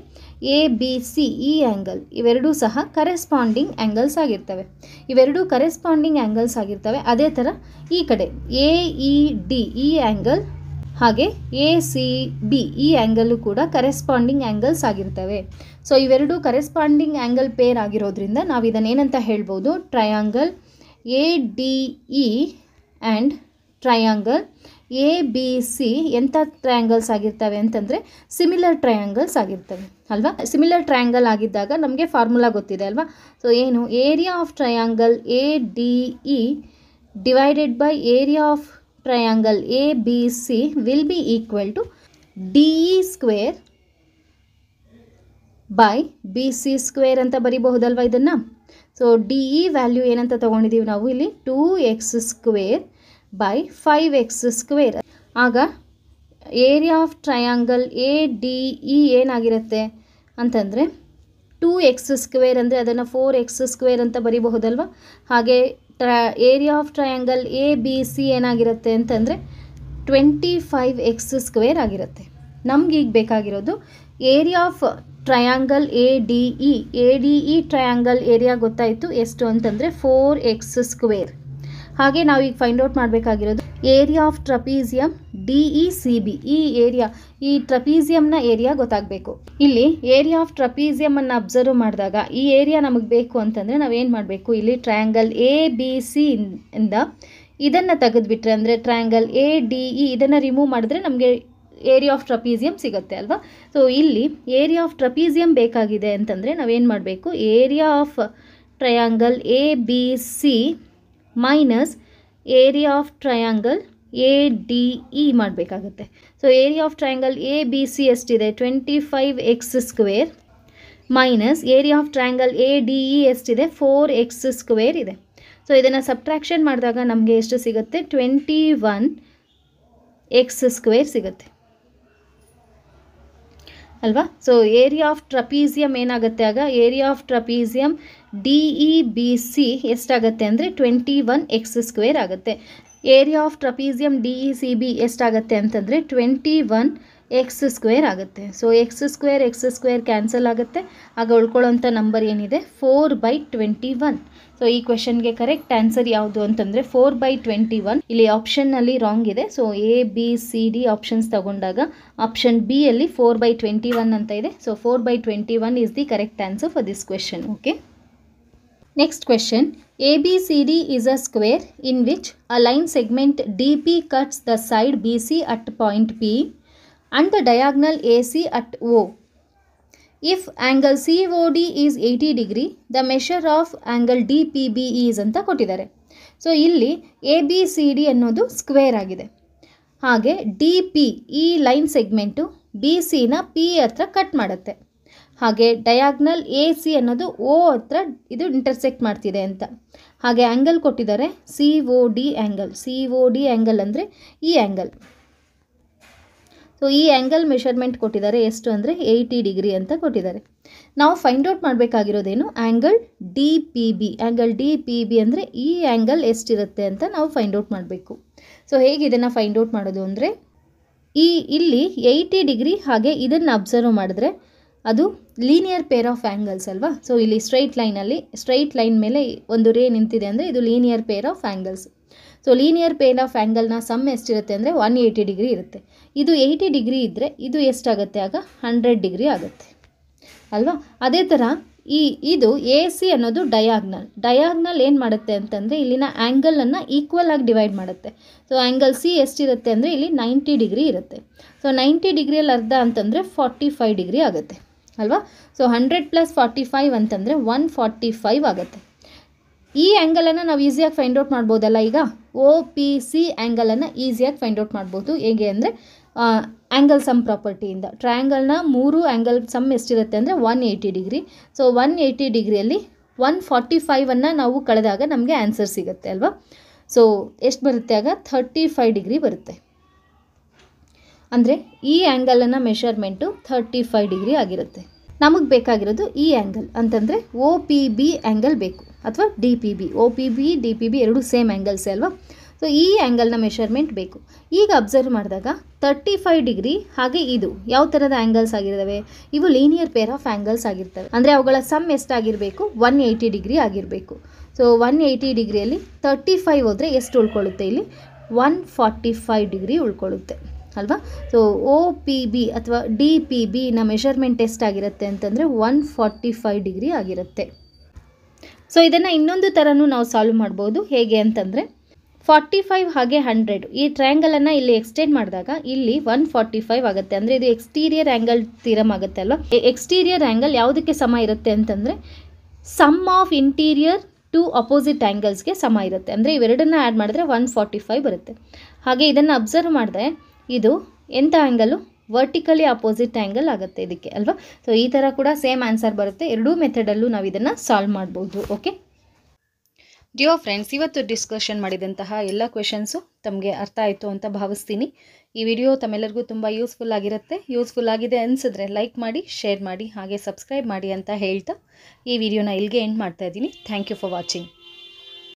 ಎ ಬಿ ಸಿ ಈ ಆ್ಯಂಗಲ್ ಇವೆರಡೂ ಸಹ ಕರೆಸ್ಪಾಂಡಿಂಗ್ ಆ್ಯಂಗಲ್ಸ್ ಆಗಿರ್ತವೆ ಇವೆರಡೂ ಕರೆಸ್ಪಾಂಡಿಂಗ್ ಆ್ಯಂಗಲ್ಸ್ ಆಗಿರ್ತವೆ ಅದೇ ಥರ ಈ ಕಡೆ ಎ ಇ ಡಿ ಈ ಆ್ಯಂಗಲ್ ಹಾಗೆ ಎ ಸಿ ಬಿ ಈ ಆ್ಯಂಗಲ್ಲು ಕೂಡ ಕರೆಸ್ಪಾಂಡಿಂಗ್ ಆ್ಯಂಗಲ್ಸ್ ಆಗಿರ್ತವೆ ಸೊ ಇವೆರಡು ಕರೆಸ್ಪಾಂಡಿಂಗ್ ಆ್ಯಂಗಲ್ ಪೇರ್ ಆಗಿರೋದ್ರಿಂದ ನಾವು ಇದನ್ನೇನಂತ ಹೇಳ್ಬೋದು triangle A D E and triangle A B C ಎಂಥ ಟ್ರಯಾಂಗಲ್ಸ್ ಆಗಿರ್ತವೆ ಅಂತಂದರೆ ಸಿಮಿಲರ್ ಟ್ರಯಾಂಗಲ್ಸ್ ಆಗಿರ್ತವೆ ಅಲ್ವಾ ಸಿಮಿಲರ್ ಟ್ರಯಾಂಗಲ್ ಆಗಿದ್ದಾಗ ನಮಗೆ ಫಾರ್ಮುಲಾ ಗೊತ್ತಿದೆ ಅಲ್ವಾ ಸೊ ಏನು area of triangle A D E divided by area of A B C will be be to D E square by B C square ಅಂತ ಬರಿಬಹುದಲ್ವ ಇದನ್ನು so D E e value ಏನಂತ ತೊಗೊಂಡಿದ್ದೀವಿ ನಾವು ಇಲ್ಲಿ two x square by five x square ಆಗ area of triangle A D E e ಏನಾಗಿರುತ್ತೆ ಅಂತಂದರೆ ಟೂ ಎಕ್ಸ್ ಸ್ಕ್ವೇರ್ ಅಂದರೆ ಅದನ್ನು ಫೋರ್ ಎಕ್ಸ್ ಸ್ಕ್ವೇರ್ ಅಂತ ಬರಿಬಹುದಲ್ವ ಹಾಗೆ ಟ್ರಾ area of triangle A B C ಏನಾಗಿರುತ್ತೆ ಅಂತಂದರೆ ಟ್ವೆಂಟಿ ಫೈವ್ ಎಕ್ಸ್ ಸ್ಕ್ವೇರ್ ಆಗಿರುತ್ತೆ ನಮ್ಗೆ ಈಗ ಬೇಕಾಗಿರೋದು area of triangle A D E A D E triangle area ಗೊತ್ತಾಯಿತು ಎಷ್ಟು ಅಂತಂದರೆ ಫೋರ್ ಎಕ್ಸ್ ಸ್ಕ್ವೇರ್ ಹಾಗೆ ನಾವು ಈಗ ಫೈಂಡ್ ಔಟ್ ಮಾಡಬೇಕಾಗಿರೋದು area of trapezium D E C B ಈ ಏರಿಯಾ ಈ ಟ್ರಪೀಸಿಯಂನ ಏರಿಯಾ ಗೊತ್ತಾಗಬೇಕು ಇಲ್ಲಿ ಏರಿಯಾ ಆಫ್ ಟ್ರಪೀಸಿಯಮನ್ನು ಅಬ್ಸರ್ವ್ ಮಾಡಿದಾಗ ಈ ಏರಿಯಾ ನಮಗೆ ಬೇಕು ಅಂತಂದರೆ ನಾವೇನು ಮಾಡಬೇಕು ಇಲ್ಲಿ ಟ್ರಯಾಂಗಲ್ ಎ ಬಿ ಸಿ ಇಂದ ಇದನ್ನು ತೆಗೆದುಬಿಟ್ರೆ ಅಂದರೆ triangle A D E e ಇದನ್ನು ರಿಮೂವ್ ಮಾಡಿದ್ರೆ ನಮಗೆ ಏರಿಯಾ ಆಫ್ ಟ್ರಪೀಸಿಯಂ ಸಿಗುತ್ತೆ ಅಲ್ವಾ ಸೊ ಇಲ್ಲಿ ಏರಿಯಾ ಆಫ್ ಟ್ರಪೀಸಿಯಂ ಬೇಕಾಗಿದೆ ಅಂತಂದರೆ ನಾವೇನು ಮಾಡಬೇಕು area of triangle A B C minus area of triangle A D E ಮಾಡಬೇಕಾಗುತ್ತೆ so area of triangle A B C ಎಷ್ಟಿದೆ twenty five x square minus area of triangle A D E ಎಷ್ಟಿದೆ four x square ಇದೆ so ಇದನ್ನು subtraction ಮಾಡಿದಾಗ ನಮಗೆ ಎಷ್ಟು ಸಿಗುತ್ತೆ twenty one x square ಸಿಗುತ್ತೆ ಅಲ್ವಾ ಸೊ ಏರಿಯಾ ಆಫ್ ಟ್ರಪೀಸಿಯಮ್ ಏನಾಗುತ್ತೆ ಆಗ area of trapezium D E B C ಎಷ್ಟಾಗತ್ತೆ ಅಂದರೆ ಟ್ವೆಂಟಿ ಒನ್ ಎಕ್ಸ್ ಸ್ಕ್ವೇರ್ ಆಗುತ್ತೆ area of trapezium D E C B ಎಷ್ಟಾಗತ್ತೆ ಅಂತಂದರೆ ಟ್ವೆಂಟಿ ಒನ್ ಎಕ್ಸ್ ಸ್ಕ್ವೇರ್ ಆಗುತ್ತೆ so x square x square cancel ಆಗುತ್ತೆ ಆಗ ಉಳ್ಕೊಳ್ಳೋಂಥ ನಂಬರ್ ಏನಿದೆ four by twenty one so ಈ ಗೆ ಕರೆಕ್ಟ್ ಆನ್ಸರ್ ಯಾವುದು ಅಂತಂದರೆ ಫೋರ್ ಬೈ ಟ್ವೆಂಟಿ ಒನ್ ಇಲ್ಲಿ ಆಪ್ಷನ್ನಲ್ಲಿ ರಾಂಗ್ ಇದೆ so A B C D options ತಗೊಂಡಾಗ ಆಪ್ಷನ್ ಬಿ ಅಲ್ಲಿ ಫೋರ್ ಬೈ ಟ್ವೆಂಟಿ ಒನ್ ಅಂತ ಇದೆ so four by twenty one is the correct answer for this question okay next question A B C D is a square in which a line segment D P cuts the side B C at point P and the diagonal A C at O if angle C O D is eighty degree the measure of angle D P B is ಅಂತ ಕೊಟ್ಟಿದ್ದಾರೆ so ಇಲ್ಲಿ A B C D ಅನ್ನೋದು square ಆಗಿದೆ ಹಾಗೆ D P ಈ line segment B ಸಿನ P ಹತ್ರ cut ಮಾಡುತ್ತೆ ಹಾಗೆ ಡಯಾಗ್ನಲ್ ಎ ಸಿ ಅನ್ನೋದು ಓ ಹತ್ರ ಇದು ಇಂಟರ್ಸೆಕ್ಟ್ ಮಾಡ್ತಿದೆ ಅಂತ ಹಾಗೆ ಆ್ಯಂಗಲ್ ಕೊಟ್ಟಿದ್ದಾರೆ C O D angle C O D angle ಅಂದರೆ ಈ ಆ್ಯಂಗಲ್ ಸೊ ಈ ಆ್ಯಂಗಲ್ ಮೆಷರ್ಮೆಂಟ್ ಕೊಟ್ಟಿದ್ದಾರೆ ಎಷ್ಟು ಅಂದರೆ ಏಯ್ಟಿ ಡಿಗ್ರಿ ಅಂತ ಕೊಟ್ಟಿದ್ದಾರೆ ನಾವು ಫೈಂಡ್ ಔಟ್ ಮಾಡಬೇಕಾಗಿರೋದೇನು angle D P B angle D P B ಅಂದರೆ ಈ ಆ್ಯಂಗಲ್ ಎಷ್ಟಿರುತ್ತೆ ಅಂತ ನಾವು ಫೈಂಡ್ ಔಟ್ ಮಾಡಬೇಕು ಸೊ ಹೇಗೆ ಇದನ್ನು ಫೈಂಡ್ ಔಟ್ ಮಾಡೋದು ಅಂದರೆ ಈ ಇಲ್ಲಿ ಏಯ್ಟಿ ಡಿಗ್ರಿ ಹಾಗೆ ಇದನ್ನು ಅಬ್ಸರ್ವ್ ಮಾಡಿದ್ರೆ ಅದು ಲೀನಿಯರ್ ಪೇರ್ ಆಫ್ ಆ್ಯಂಗಲ್ಸ್ ಅಲ್ವಾ ಸೊ ಇಲ್ಲಿ ಸ್ಟ್ರೈಟ್ ಲೈನಲ್ಲಿ ಸ್ಟ್ರೈಟ್ ಲೈನ್ ಮೇಲೆ ಒಂದು ರೇ ನಿಂತಿದೆ ಅಂದರೆ ಇದು linear pair of angles so linear pair of ಆ್ಯಂಗಲ್ನ ಸಮ್ ಎಷ್ಟಿರುತ್ತೆ ಅಂದರೆ ಒನ್ ಏಯ್ಟಿ ಡಿಗ್ರಿ ಇರುತ್ತೆ ಇದು ಏಯ್ಟಿ ಡಿಗ್ರಿ ಇದ್ದರೆ ಇದು ಎಷ್ಟಾಗುತ್ತೆ ಆಗ ಹಂಡ್ರೆಡ್ ಡಿಗ್ರಿ ಆಗುತ್ತೆ ಅಲ್ವಾ ಅದೇ ಥರ ಈ ಇದು ಎ ಸಿ ಅನ್ನೋದು ಡಯಾಗ್ನಲ್ ಡಯಾಗ್ನಲ್ ಏನು ಮಾಡುತ್ತೆ ಅಂತಂದರೆ ಇಲ್ಲಿನ ಆ್ಯಂಗಲನ್ನು ಈಕ್ವಲ್ ಆಗಿ ಡಿವೈಡ್ ಮಾಡುತ್ತೆ ಸೊ ಆ್ಯಂಗಲ್ ಸಿ ಎಷ್ಟಿರುತ್ತೆ ಅಂದರೆ ಇಲ್ಲಿ ನೈಂಟಿ ಡಿಗ್ರಿ ಇರುತ್ತೆ ಸೊ ನೈಂಟಿ ಡಿಗ್ರಿಯಲ್ಲಿ ಅರ್ಧ ಅಂತಂದರೆ ಫಾರ್ಟಿ ಫೈವ್ ಡಿಗ್ರಿ ಆಗುತ್ತೆ ಅಲ್ವಾ so hundred plus forty five ಅಂತಂದರೆ ಒನ್ ಫಾರ್ಟಿ ಫೈವ್ ಆಗುತ್ತೆ ಈ ಆ್ಯಂಗಲನ್ನು ನಾವು ಈಸಿಯಾಗಿ ಫೈಂಡ್ ಔಟ್ ಮಾಡ್ಬೋದಲ್ಲ ಈಗ ಓ ಪಿ ಸಿ ಆ್ಯಂಗಲನ್ನು ಈಸಿಯಾಗಿ ಫೈಂಡ್ ಔಟ್ ಮಾಡ್ಬೋದು ಹೇಗೆ ಅಂದರೆ ಆ್ಯಂಗಲ್ ಸಮ್ ಪ್ರಾಪರ್ಟಿಯಿಂದ ಟ್ರಯಾಂಗಲ್ನ ಮೂರು ಆ್ಯಂಗಲ್ ಸಮ್ ಎಷ್ಟಿರುತ್ತೆ ಅಂದರೆ one eighty degree so one eighty ಡಿಗ್ರಿಯಲ್ಲಿ ಒನ್ ಫಾರ್ಟಿ ಫೈವನ್ನು ನಾವು ಕಳೆದಾಗ ನಮಗೆ ಆನ್ಸರ್ ಸಿಗುತ್ತೆ ಅಲ್ವಾ ಸೊ ಎಷ್ಟು ಬರುತ್ತೆ ಆಗ ಥರ್ಟಿ ಫೈವ್ ಡಿಗ್ರಿ ಬರುತ್ತೆ ಅಂದರೆ ಈ ಆ್ಯಂಗಲನ್ನು ಮೆಷರ್ಮೆಂಟು ಥರ್ಟಿ ಫೈವ್ ಡಿಗ್ರಿ ಆಗಿರುತ್ತೆ ನಮಗೆ ಬೇಕಾಗಿರೋದು ಈ ಆ್ಯಂಗಲ್ ಅಂತಂದರೆ ಓ ಪಿ ಬಿ ಆ್ಯಂಗಲ್ ಬೇಕು ಅಥವಾ D P B O P B D P B ಎರಡೂ ಸೇಮ್ ಆ್ಯಂಗಲ್ಸೇ ಅಲ್ವಾ ಸೊ ಈ ಆ್ಯಂಗಲ್ನ ಮೆಷರ್ಮೆಂಟ್ ಬೇಕು ಈಗ ಅಬ್ಸರ್ವ್ ಮಾಡಿದಾಗ ತರ್ಟಿ ಫೈವ್ ಡಿಗ್ರಿ ಹಾಗೆ ಇದು ಯಾವ ಥರದ ಆ್ಯಂಗಲ್ಸ್ ಆಗಿರ್ತವೆ ಇವು ಲೀನಿಯರ್ ಪೇರ್ ಆಫ್ ಆ್ಯಂಗಲ್ಸ್ ಆಗಿರ್ತವೆ ಅಂದರೆ ಅವುಗಳ ಸಮ್ ಎಷ್ಟಾಗಿರಬೇಕು ಒನ್ ಏಯ್ಟಿ ಡಿಗ್ರಿ ಆಗಿರಬೇಕು ಸೊ ಒನ್ ಏಯ್ಟಿ ಡಿಗ್ರಿಯಲ್ಲಿ ತರ್ಟಿ ಫೈವ್ ಹೋದರೆ ಎಷ್ಟು ಉಳ್ಕೊಳ್ಳುತ್ತೆ ಇಲ್ಲಿ ಒನ್ ಫಾರ್ಟಿ ಫೈವ್ ಡಿಗ್ರಿ ಉಳ್ಕೊಳ್ಳುತ್ತೆ ಅಲ್ವಾ ಸೊ ಒ ಪಿ ಬಿ ಅಥವಾ ಡಿ ಪಿ ನ ಮೆಷರ್ಮೆಂಟ್ ಎಷ್ಟಾಗಿರುತ್ತೆ ಅಂತಂದರೆ ಒನ್ ಫಾರ್ಟಿ ಫೈವ್ ಡಿಗ್ರಿ ಆಗಿರುತ್ತೆ ಸೊ ಇದನ್ನು ಇನ್ನೊಂದು ಥರನೂ ನಾವು ಸಾಲ್ವ್ ಮಾಡ್ಬೋದು ಹೇಗೆ ಅಂತಂದರೆ ಫಾರ್ಟಿ ಫೈವ್ ಹಾಗೆ ಹಂಡ್ರೆಡ್ ಈ ಟ್ರ್ಯಾಂಗಲನ್ನು ಇಲ್ಲಿ ಎಕ್ಸ್ಟೆಂಡ್ ಮಾಡಿದಾಗ ಇಲ್ಲಿ ಒನ್ ಫಾರ್ಟಿ ಫೈವ್ ಆಗುತ್ತೆ ಅಂದರೆ ಇದು ಎಕ್ಸ್ಟೀರಿಯರ್ ಆ್ಯಂಗಲ್ ತೀರಮ್ ಆಗುತ್ತೆ ಅಲ್ವಾ ಎಕ್ಸ್ಟೀರಿಯರ್ ಆ್ಯಂಗಲ್ ಯಾವುದಕ್ಕೆ ಸಮ ಇರುತ್ತೆ ಅಂತಂದರೆ sum of interior to opposite ಆ್ಯಂಗಲ್ಸ್ಗೆ ಸಮ ಇರುತ್ತೆ ಅಂದರೆ ಇವೆರಡನ್ನ ಆ್ಯಡ್ ಮಾಡಿದ್ರೆ ಒನ್ ಫಾರ್ಟಿ ಫೈವ್ ಬರುತ್ತೆ ಹಾಗೆ ಇದನ್ನು ಅಬ್ಸರ್ವ್ ಮಾಡಿದ್ರೆ ಇದು ಎಂಥ ಆ್ಯಂಗಲು ವರ್ಟಿಕಲಿ ಅಪೋಸಿಟ್ ಆ್ಯಂಗಲ್ ಆಗುತ್ತೆ ಇದಕ್ಕೆ ಅಲ್ವಾ ಸೊ ಈ ಥರ ಕೂಡ ಸೇಮ್ ಆನ್ಸರ್ ಬರುತ್ತೆ ಎರಡೂ ಮೆಥಡಲ್ಲೂ ನಾವು ಇದನ್ನು ಸಾಲ್ವ್ ಮಾಡ್ಬೋದು ಓಕೆ ಡಿಯೋ ಫ್ರೆಂಡ್ಸ್ ಇವತ್ತು ಡಿಸ್ಕಷನ್ ಮಾಡಿದಂತಹ ಎಲ್ಲ ಕ್ವೆಶನ್ಸು ತಮಗೆ ಅರ್ಥ ಆಯಿತು ಅಂತ ಭಾವಿಸ್ತೀನಿ ಈ ವಿಡಿಯೋ ತಮ್ಮೆಲ್ಲರಿಗೂ ತುಂಬ ಯೂಸ್ಫುಲ್ ಆಗಿರುತ್ತೆ ಯೂಸ್ಫುಲ್ ಆಗಿದೆ ಅನಿಸಿದ್ರೆ ಲೈಕ್ ಮಾಡಿ ಶೇರ್ ಮಾಡಿ ಹಾಗೆ ಸಬ್ಸ್ಕ್ರೈಬ್ ಮಾಡಿ ಅಂತ ಹೇಳ್ತಾ ಈ ವಿಡಿಯೋನ ಇಲ್ಲಿಗೆ ಎಂಡ್ ಮಾಡ್ತಾ ಇದ್ದೀನಿ ಥ್ಯಾಂಕ್ ಯು ಫಾರ್ ವಾಚಿಂಗ್